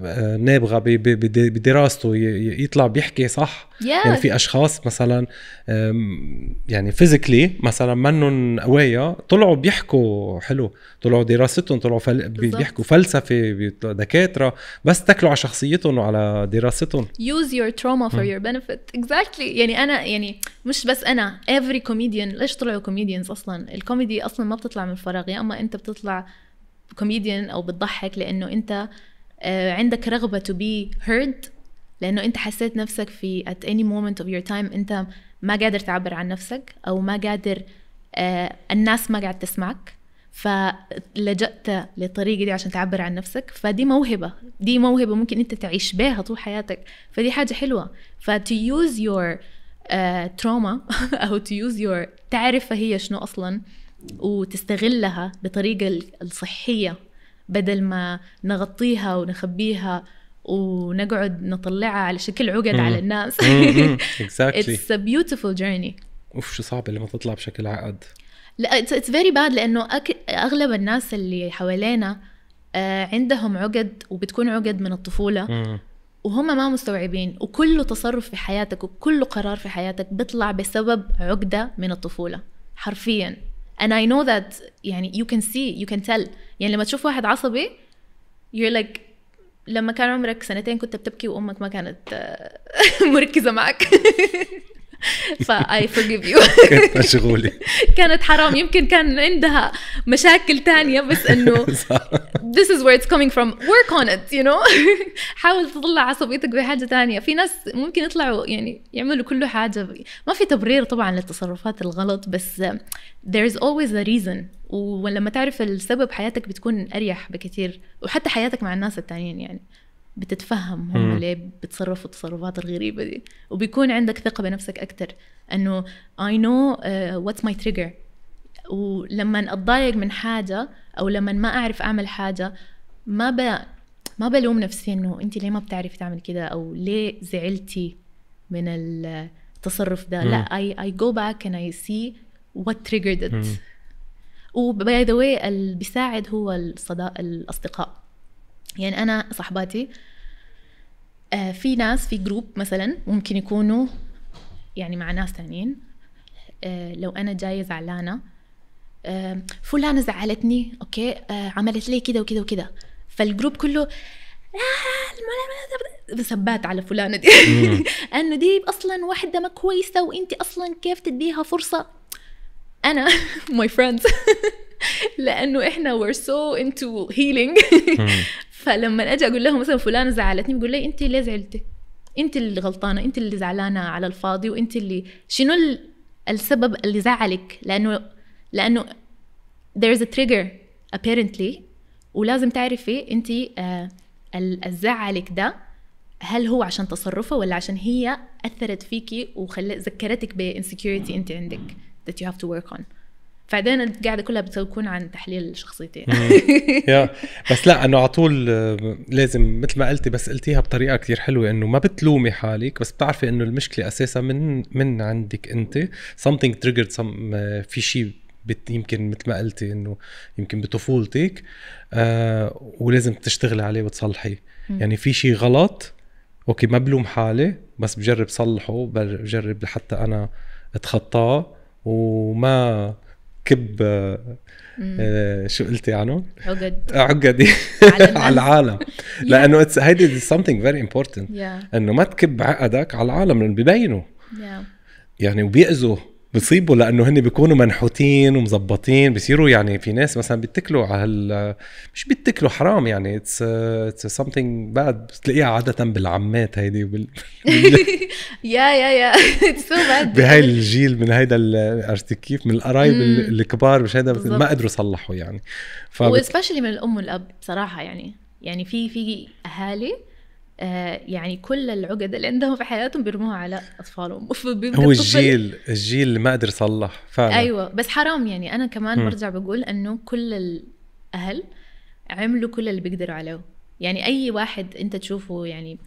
آه، نابغه ب... ب... بدراسته يطلع بيحكي صح yes. يعني في اشخاص مثلا يعني فيزيكلي مثلا منهم قوايا طلعوا بيحكوا حلو طلعوا دراستهم طلعوا فل... بيحكوا فلسفه دكاتره بس تكلوا على شخصيتهم وعلى دراستهم use your trauma for your benefit exactly يعني انا يعني مش بس انا every comedian ليش طلعوا comedians اصلا الكوميدي الكوميدي اصلا ما بتطلع من الفراغ يا اما انت بتطلع كوميديان او بتضحك لانه انت آه، عندك رغبه تو بي هيرد لانه انت حسيت نفسك في at any moment of your time انت ما قادر تعبر عن نفسك او ما قادر آه، الناس ما قاعد تسمعك فلجأت للطريقة دي عشان تعبر عن نفسك فدي موهبة دي موهبة ممكن أنت تعيش بيها طول حياتك فدي حاجة حلوة ف to use your آه، أو تو يوز يور تعرف هي شنو أصلا وتستغلها بطريقة الصحية بدل ما نغطيها ونخبيها ونقعد نطلعها على شكل عقد على الناس exactly. It's a beautiful journey اوف شو صعب لما تطلع بشكل عقد لا اتس فيري باد لانه اغلب الناس اللي حوالينا آه، عندهم عقد وبتكون عقد من الطفوله وهم ما مستوعبين وكل تصرف في حياتك وكل قرار في حياتك بيطلع بسبب عقده من الطفوله حرفيا and I know that يعني you can see you can tell يعني لما تشوف واحد عصبي you're like لما كان عمرك سنتين كنت بتبكي وامك ما كانت آه، مركزه معك فاي فورجيف يو كانت مشغوله كانت حرام يمكن كان عندها مشاكل تانية بس انه this is where it's coming from work on it you know حاول تطلع عصبيتك بحاجه تانية في ناس ممكن يطلعوا يعني يعملوا كل حاجه ما في تبرير طبعا للتصرفات الغلط بس there is always a reason ولما تعرف السبب حياتك بتكون اريح بكثير وحتى حياتك مع الناس التانيين يعني بتتفهم هم ليه بتصرفوا التصرفات الغريبة دي وبيكون عندك ثقة بنفسك أكتر أنه I know uh, what's my trigger ولما أتضايق من حاجة أو لما ما أعرف أعمل حاجة ما ب... ما بلوم نفسي انه انت ليه ما بتعرفي تعمل كده او ليه زعلتي من التصرف ده لا اي اي جو باك and اي سي وات triggered it وباي ذا واي اللي بيساعد هو الصدا... الاصدقاء يعني انا صاحباتي آه، في ناس في جروب مثلا ممكن يكونوا يعني مع ناس ثانيين آه، لو انا جايه زعلانه آه، فلانه زعلتني اوكي عملت لي كذا وكذا وكذا فالجروب كله بسبات على فلانه دي انه دي اصلا واحده ما كويسه وانت اصلا كيف تديها فرصه انا ماي فريندز لانه احنا وير سو انتو هيلينج فلما اجي اقول لهم مثلا فلانه زعلتني بيقول لي انت ليه زعلتي؟ انت اللي غلطانه، انت اللي زعلانه على الفاضي وانت اللي شنو السبب اللي زعلك؟ لانه لانه there is a trigger apparently ولازم تعرفي انت آه الزعلك ده هل هو عشان تصرفه ولا عشان هي اثرت فيكي وخلت ذكرتك بانسكيورتي انت عندك that you have to work on فبعدين قاعده كلها بتكون عن تحليل شخصيتي يا بس لا انه على طول آه، لازم مثل ما قلتي بس قلتيها بطريقه كثير حلوه انه ما بتلومي حالك بس بتعرفي انه المشكله اساسا من من عندك انت something triggered some آه، في شيء بت يمكن مثل ما قلتي انه يمكن بطفولتك آه ولازم تشتغلي عليه وتصلحيه يعني في شيء غلط اوكي ما بلوم حالي بس بجرب صلحه بجرب لحتى انا اتخطاه وما كب آه، شو قلتي عنه؟ عقد آه، عقدي على العالم لانه اتس هيدي something فيري امبورتنت انه ما تكب عقدك على العالم لانه ببينوا yeah. يعني وبيأذوا بصيبوا لانه هن بيكونوا منحوتين ومظبطين بصيروا يعني في ناس مثلا بيتكلوا على هال مش بيتكلوا حرام يعني اتس اتس سمثينج باد بتلاقيها عاده بالعمات هيدي وبال يا يا يا اتس سو باد بهي الجيل من هيدا عرفتي كيف من القرايب الكبار مش هيدا ما قدروا يصلحوا يعني فبت... وسبشلي من الام والاب بصراحه يعني يعني في في اهالي آه، يعني كل العقد اللي عندهم في حياتهم بيرموها على اطفالهم هو الجيل الجيل اللي ما قدر يصلح فعلا ايوه بس حرام يعني انا كمان م. برجع بقول انه كل الاهل عملوا كل اللي بيقدروا عليه يعني اي واحد انت تشوفه يعني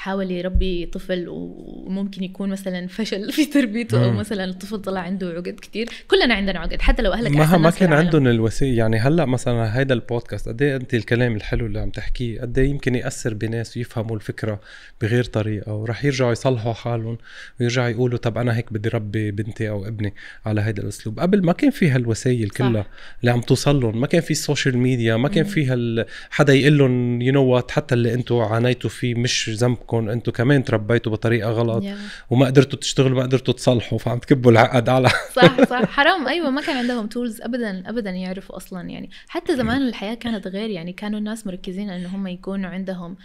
حاول يربي طفل وممكن يكون مثلا فشل في تربيته او مثلا الطفل طلع عنده عقد كثير كلنا عندنا عقد حتى لو اهلك ما ما كان عندهم الوسيله يعني هلا مثلا هيدا البودكاست قد ايه انت الكلام الحلو اللي عم تحكيه قد ايه يمكن ياثر بناس ويفهموا الفكره بغير طريقه وراح يرجعوا يصلحوا حالهم ويرجعوا يقولوا طب انا هيك بدي ربي بنتي او ابني على هيدا الاسلوب قبل ما كان في هالوسائل كلها اللي عم توصل ما كان في السوشيال ميديا ما كان في هال حدا يقول لهم يو نو وات حتى اللي انتم عانيتوا فيه مش ذنبكم تبعكم انتم كمان تربيتوا بطريقه غلط yeah. وما قدرتوا تشتغلوا ما قدرتوا تصلحوا فعم تكبوا العقد على صح صح حرام ايوه ما كان عندهم تولز ابدا ابدا يعرفوا اصلا يعني حتى زمان الحياه كانت غير يعني كانوا الناس مركزين انه هم يكونوا عندهم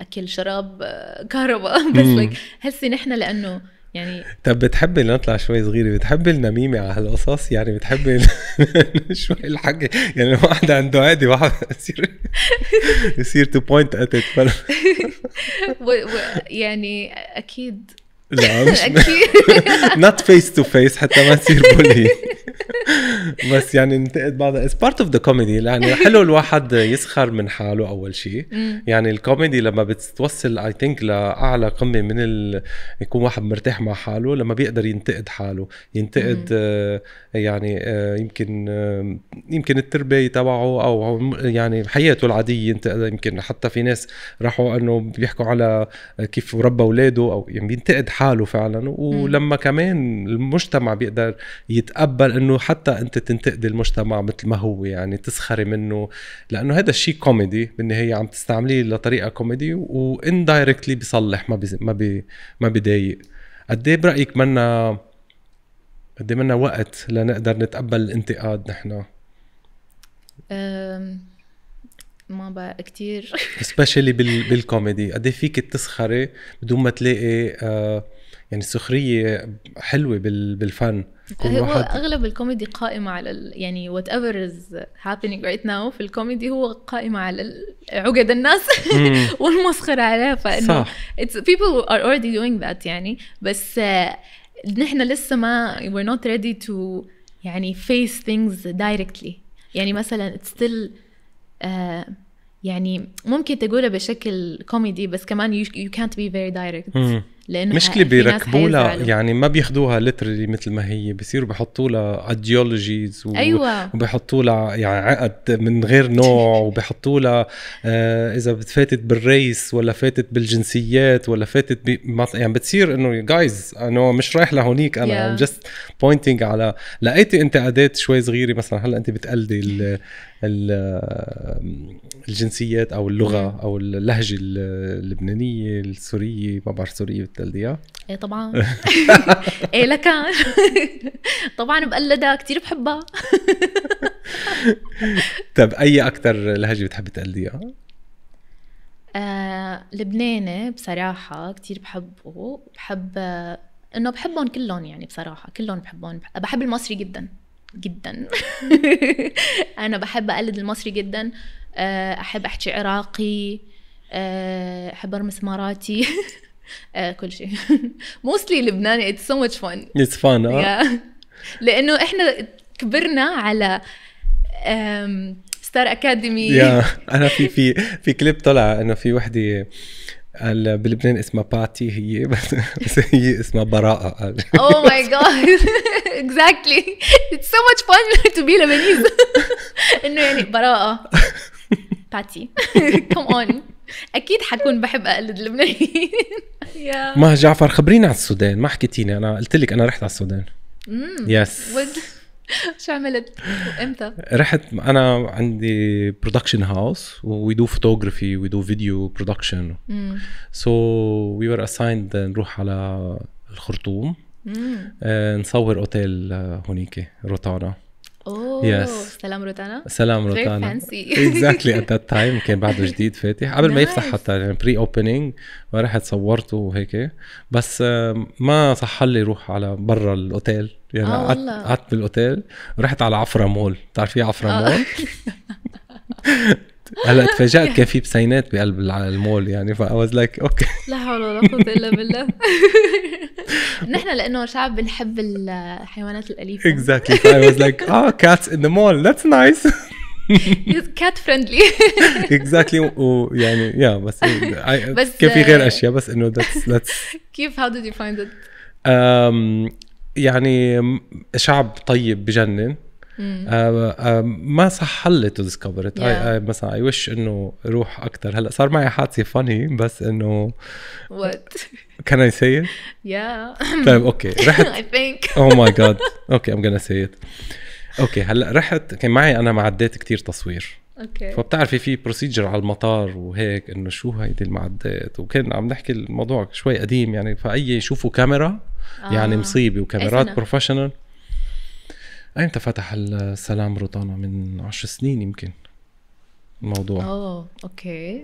اكل شراب آه، كهرباء بس لك هسي نحن لانه يعني طب بتحبي نطلع شوي صغيره بتحبي النميمه على هالقصص يعني بتحبي شوي الحكي يعني واحد عنده عادي واحد يصير يصير تو بوينت ات يعني اكيد لا مش نوت فيس تو فيس حتى ما تصير بولي بس يعني ننتقد بعضها از بارت اوف ذا كوميدي يعني حلو الواحد يسخر من حاله اول شيء يعني الكوميدي لما بتوصل اي ثينك لاعلى قمه من ال... يكون واحد مرتاح مع حاله لما بيقدر ينتقد حاله ينتقد آه، يعني آه، يمكن آه، يمكن التربيه تبعه او يعني حياته العاديه ينتقد يمكن حتى في ناس راحوا انه بيحكوا على كيف ربى اولاده او يعني بينتقد حاله فعلا ولما كمان المجتمع بيقدر يتقبل انه حتى انت تنتقدي المجتمع مثل ما هو يعني تسخري منه لانه هذا الشيء كوميدي بالنهايه عم تستعمليه لطريقه كوميدي واندايركتلي بيصلح ما ما بي ما بيضايق قد ايه برايك منا قد ايه منا وقت لنقدر نتقبل الانتقاد نحن؟ ما بقى كتير سبيشلي بالكوميدي قد إيه فيك تسخري بدون ما تلاقي آه، يعني سخريه حلوه بالفن هو واحد... اغلب الكوميدي قائمه على ال... يعني وات ايفر از هابينج رايت ناو في الكوميدي هو قائمه على عقد الناس والمسخره عليها فانه صح اتس بيبل ار اوريدي دوينج ذات يعني بس آه، نحن لسه ما we're نوت ريدي تو يعني فيس ثينجز دايركتلي يعني مثلا ستيل still آه، يعني ممكن تقولها بشكل كوميدي بس كمان يو كانت بي فيري دايركت لانه مشكله بيركبوا لها يعني ما بياخذوها ليترلي مثل ما هي بصيروا بحطوا لها ايديولوجيز و... ايوه وبحطوا لها يعني عقد من غير نوع وبحطوا لها آه اذا فاتت بالريس ولا فاتت بالجنسيات ولا فاتت ب... يعني بتصير انه جايز انا مش رايح لهونيك انا ام جاست بوينتينج على لقيتي انتقادات شوي صغيره مثلا هلا انت بتقلدي الجنسيات او اللغه نعم. او اللهجه اللبنانيه السوريه ما بعرف سوريه بتقلديها ايه طبعا ايه لكان طبعا بقلدها كثير بحبها طب اي اكثر لهجه بتحبي تقلديها؟ آه، لبناني بصراحة كتير بحبه بحب انه بحبهم كلهم يعني بصراحة كلهم بحبهم بحب المصري جدا جدا انا بحب اقلد المصري جدا آه، احب احكي عراقي آه، احب ارمس اماراتي آه، كل شيء موستلي لبناني اتس سو ماتش فن اتس فن اه لانه احنا كبرنا على ستار اكاديمي يا انا في في في كليب طلع انه في وحده قال بلبنان اسمها باتي هي بس, هي اسمها براءة قال او ماي جاد اكزاكتلي اتس سو ماتش فن تو بي لبنانيز انه يعني براءة باتي كم اون اكيد حكون بحب اقلد لبنانيين ما جعفر خبرينا على السودان ما حكيتيني انا قلت لك انا رحت على السودان يس mm. شو عملت وامتى؟ رحت انا عندي برودكشن هاوس وي دو فوتوغرافي وي دو فيديو برودكشن سو وي ور اسايند نروح على الخرطوم آه، نصور اوتيل آه، هونيك روتانا اوه يس سلام روتانا سلام روتانا فانسي اكزاكتلي ات ذات تايم كان بعده جديد فاتح قبل ما يفتح حتى يعني بري اوبننج ورحت صورته وهيك بس ما صح لي روح على برا الاوتيل يعني آه، قعدت قعدت بالاوتيل رحت على عفرا مول بتعرفي عفرا مول آه. هلا تفاجات كان في بسينات بقلب المول يعني فا واز لايك اوكي لا حول ولا قوه الا بالله نحن لانه شعب بنحب الحيوانات الاليفه اكزاكتلي فاي واز لايك اه كاتس ان ذا مول ذاتس نايس كات فريندلي اكزاكتلي ويعني يا بس إيه، بس كان في غير اشياء بس انه ذاتس ذاتس كيف هاو ديد يو فايند ات يعني شعب طيب بجنن آه، آه، ما صح لي تو ديسكفر ات اي مثلا اي وش انه روح اكثر هلا صار معي حادثه فاني بس انه وات كان اي سي ات؟ يا طيب اوكي رحت اي ثينك او ماي جاد اوكي ام جونا سي ات اوكي هلا رحت كان معي انا معدات كثير تصوير اوكي فبتعرفي في بروسيجر على المطار وهيك انه شو هيدي المعدات وكان عم نحكي الموضوع شوي قديم يعني فاي يشوفوا كاميرا يعني آه. يعني مصيبه وكاميرات بروفيشنال إيه، ايمتى فتح السلام روتانا من عشر سنين يمكن الموضوع اه اوكي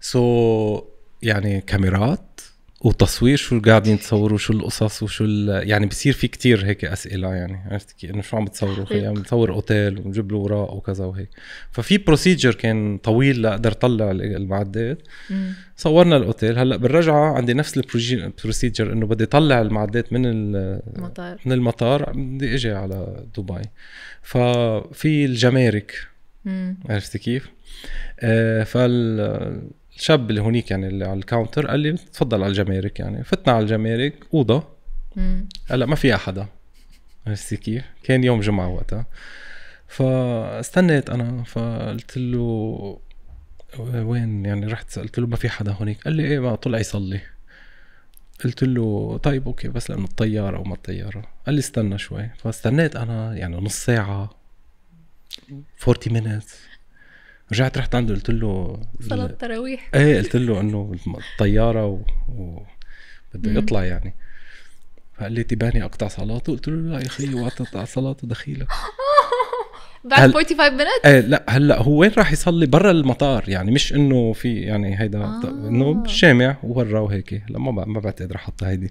سو يعني كاميرات وتصوير شو قاعدين تصوروا شو القصص وشو يعني بصير في كتير هيك اسئله يعني عرفت كيف انه شو عم بتصوروا عم بتصور اوتيل ونجيب له اوراق وكذا وهيك ففي بروسيجر كان طويل لاقدر طلع المعدات مم. صورنا الاوتيل هلا بالرجعه عندي نفس البروسيجر انه بدي طلع المعدات من المطار من المطار بدي اجي على دبي ففي الجمارك عرفتي كيف؟ آه فال الشاب اللي هونيك يعني اللي على الكاونتر قال لي تفضل على الجمارك يعني فتنا على الجمارك اوضه هلا ما فيها حدا عرفتي كيف؟ كان يوم جمعه وقتها فاستنيت انا فقلت له وين يعني رحت سالت له ما في حدا هونيك قال لي ايه ما طلع يصلي قلت له طيب اوكي بس لانه الطياره او ما الطياره قال لي استنى شوي فاستنيت انا يعني نص ساعه 40 minutes رجعت رحت عنده قلت له صلاة التراويح ايه قلت له انه الطيارة و... و... بده يطلع يعني فقال لي تباني اقطع صلاته قلت له لا يا اخي وقت اقطع صلاته دخيلك بعد هل... 45 مينت؟ ايه لا هلا هو وين راح يصلي برا المطار يعني مش انه في يعني هيدا آه. انه شامع وبرا وهيك هلا ما ب... ما بعتقد راح احط هيدي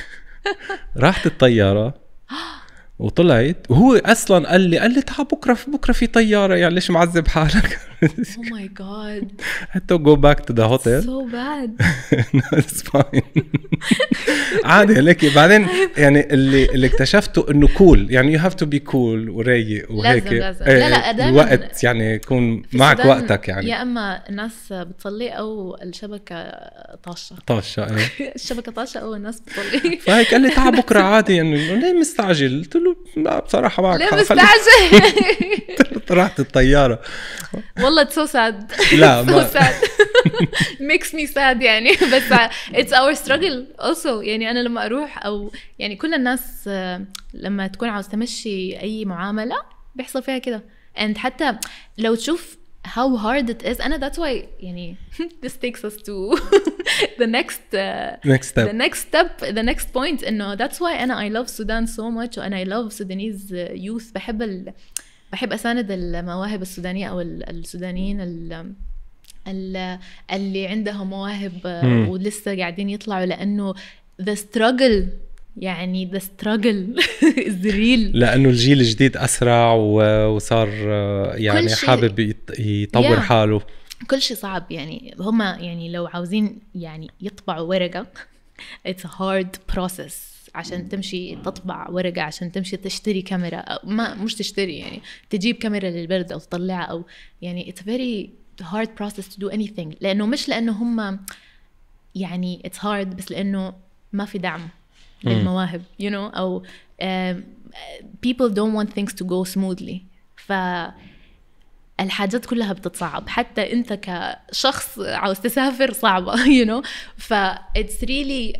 راحت الطياره وطلعت وهو اصلا قال لي قال لي تعال بكره بكره في طياره يعني ليش معذب حالك oh my god. I had to go back to the hotel. So bad. no, it's fine. عادي هيك بعدين يعني اللي اللي اكتشفته انه كول cool. يعني يو هاف تو بي كول ورايق وهيك لازم لازم آه، لا لا دايما الوقت يعني يكون معك وقتك يعني يا اما الناس بتصلي او الشبكه طاشه طاشه ايه الشبكه طاشه او الناس بتصلي فهيك قال لي تعال بكره عادي يعني ليه مستعجل؟ قلت له لا بصراحه معك ليه مستعجل؟ رحت الطياره والله والله so sad so sad makes me sad يعني But uh, it's our struggle also يعني أنا لما أروح أو يعني كل الناس لما تكون عاوز تمشي أي معاملة بيحصل فيها كده and حتى لو تشوف how hard it is أنا that's why يعني this takes us to the next next step the next step the next point إنه that's why أنا I love Sudan so much and I love Sudanese youth بحب ال بحب اساند المواهب السودانيه او السودانيين اللي عندهم مواهب آه، ولسه قاعدين يطلعوا لانه ذا ستراجل يعني ذا ستراجل از ريل لانه الجيل الجديد اسرع وصار آه، يعني حابب يطور yeah. حاله كل شيء صعب يعني هم يعني لو عاوزين يعني يطبعوا ورقه اتس هارد بروسس عشان تمشي تطبع ورقة عشان تمشي تشتري كاميرا أو ما مش تشتري يعني تجيب كاميرا للبرد أو تطلعها أو يعني it's very hard process to do anything لأنه مش لأنه هم يعني it's hard بس لأنه ما في دعم للمواهب you know أو uh, people don't want things to go smoothly ف الحاجات كلها بتتصعب حتى انت كشخص عاوز تسافر صعبه يو نو ف اتس ريلي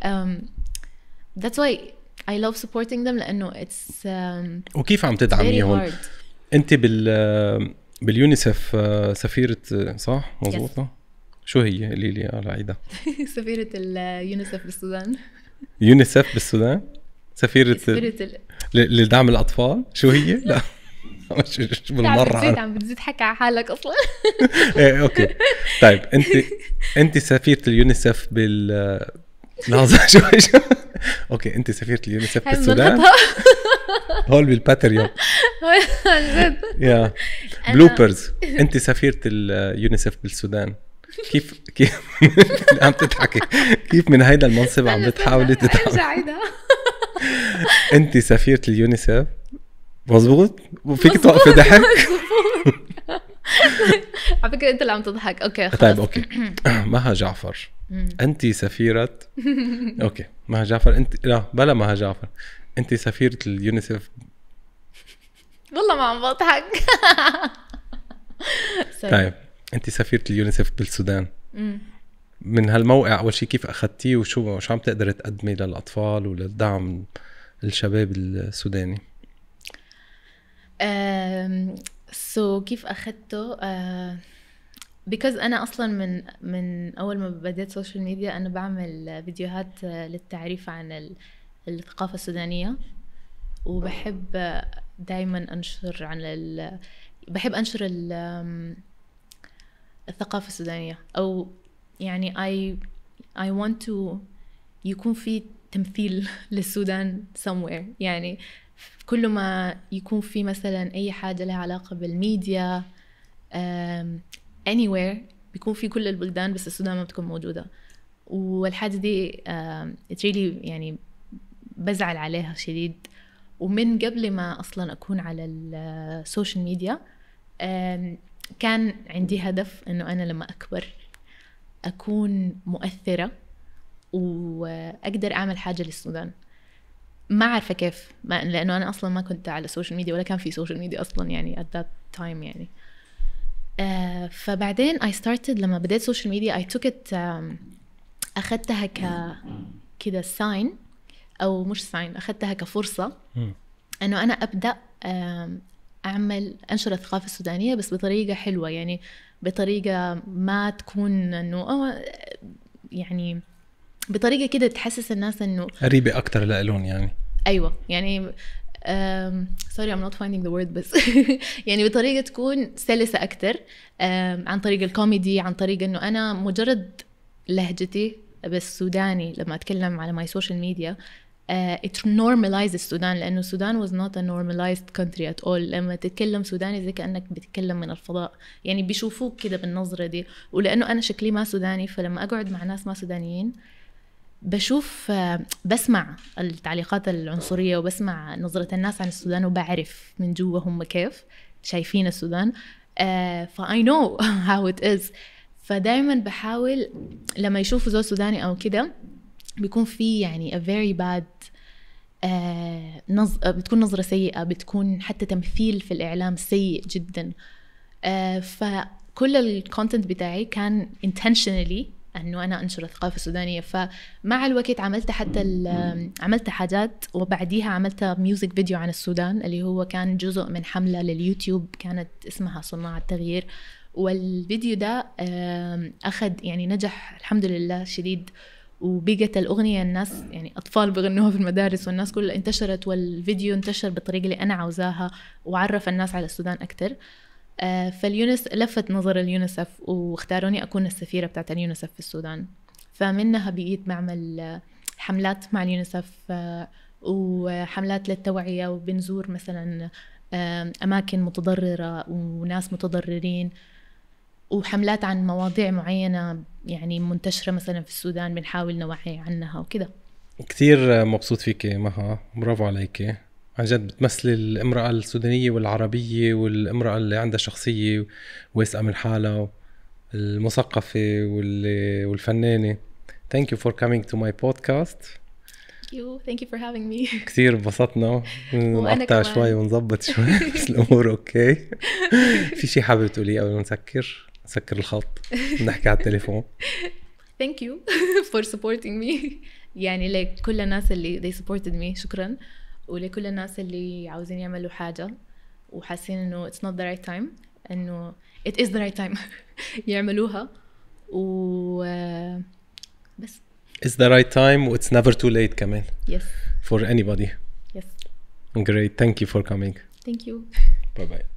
that's why I love supporting them لأنه it's um, وكيف عم تدعميهم؟ أنت بال آه، باليونيسف آه، سفيرة صح؟ مضبوطة؟ yes. شو هي؟ قولي لي على سفيرة اليونيسف آه، بالسودان يونيسف بالسودان؟ سفيرة سفيرة ال... لدعم الأطفال؟ شو هي؟ لا مش بالمره عم بتزيد عم بتزيد حكي على حالك اصلا ايه اوكي طيب انت انت سفيره اليونيسف بال لحظه شوي شوي اوكي انت سفيره اليونيسف بالسودان هول بالباتريون عن جد يا بلوبرز انت سفيره اليونيسف بالسودان كيف كيف عم تضحكي كيف من هيدا المنصب عم بتحاولي تضحكي انت سفيره اليونيسف مزبوط وفيك توقفي ضحك على فكره انت اللي عم تضحك اوكي خلص. طيب اوكي مها جعفر انت سفيره اوكي مها جعفر انت لا بلا مها جعفر انت سفيره اليونيسف والله ما عم بضحك طيب انت سفيره اليونيسف بالسودان من هالموقع اول شيء كيف اخذتيه وشو شو عم تقدر تقدمي للاطفال وللدعم الشباب السوداني سو so, كيف اخذته آه، بيكوز انا اصلا من من اول ما بديت سوشيال ميديا انا بعمل فيديوهات للتعريف عن الثقافه السودانيه وبحب دائما انشر عن ال... بحب انشر ال... الثقافه السودانيه او يعني اي اي want to يكون في تمثيل للسودان somewhere يعني كل ما يكون في مثلا اي حاجه لها علاقه بالميديا anywhere بيكون في كل البلدان بس السودان ما بتكون موجوده والحاجه دي uh, really يعني بزعل عليها شديد ومن قبل ما اصلا اكون على السوشيال آه، ميديا كان عندي هدف انه انا لما اكبر اكون مؤثره واقدر اعمل حاجه للسودان ما عارفه كيف ما لانه انا اصلا ما كنت على السوشيال ميديا ولا كان في سوشيال ميديا اصلا يعني at that time يعني آه فبعدين I started لما بديت سوشيال ميديا I took it um, أخذتها ك كده ساين أو مش ساين أخذتها كفرصة إنه أنا أبدأ أعمل أنشر الثقافة السودانية بس بطريقة حلوة يعني بطريقة ما تكون إنه آه، يعني بطريقة كده تحسس الناس إنه قريبة أكتر لألون يعني أيوة يعني سوري ام نوت فايندينج ذا وورد بس يعني بطريقه تكون سلسه اكثر عن طريق الكوميدي عن طريق انه انا مجرد لهجتي بس سوداني لما اتكلم على ماي سوشيال ميديا ات نورماليز السودان لانه السودان was not a normalized country at all لما تتكلم سوداني زي كانك بتتكلم من الفضاء يعني بيشوفوك كده بالنظره دي ولانه انا شكلي ما سوداني فلما اقعد مع ناس ما سودانيين بشوف بسمع التعليقات العنصرية وبسمع نظرة الناس عن السودان وبعرف من جوا هم كيف شايفين السودان فاي نو هاو ات از فدايما بحاول لما يشوفوا زول سوداني او كده بيكون في يعني a very bad آه، نظ... بتكون نظرة سيئة بتكون حتى تمثيل في الإعلام سيء جدا آه، فكل الكونتنت بتاعي كان intentionally انه انا انشر الثقافه السودانيه فمع الوقت عملت حتى عملت حاجات وبعديها عملت ميوزك فيديو عن السودان اللي هو كان جزء من حمله لليوتيوب كانت اسمها صناع التغيير والفيديو ده اخذ يعني نجح الحمد لله شديد وبقت الأغنية الناس يعني أطفال بغنوها في المدارس والناس كلها انتشرت والفيديو انتشر بالطريقة اللي أنا عاوزاها وعرف الناس على السودان اكثر آه، فاليونس لفت نظر اليونسف واختاروني أكون السفيرة بتاعت اليونسف في السودان فمنها بقيت بعمل آه، حملات مع اليونسف آه، وحملات للتوعية وبنزور مثلا أماكن متضررة وناس متضررين وحملات عن مواضيع معينة يعني منتشرة مثلا في السودان بنحاول نوعي عنها وكده كتير مبسوط فيك مها برافو عليكي عن جد بتمثل الامرأة السودانية والعربية والامرأة اللي عندها شخصية واثقة من حالها المثقفة والفنانة Thank you for coming to my podcast you. Thank you for having me. كثير انبسطنا نقطع شوي ونظبط شوي بس الامور اوكي في شيء حابب تقوليه قبل ما نسكر نسكر الخط نحكي على التليفون Thank you for supporting me يعني لكل الناس اللي they supported me شكرا ولكل الناس اللي عاوزين يعملوا حاجة وحاسين انه it's not the right time انه it is the right time يعملوها و بس It's the right time it's never too late كمان Yes for anybody Yes Great thank you for coming Thank you Bye bye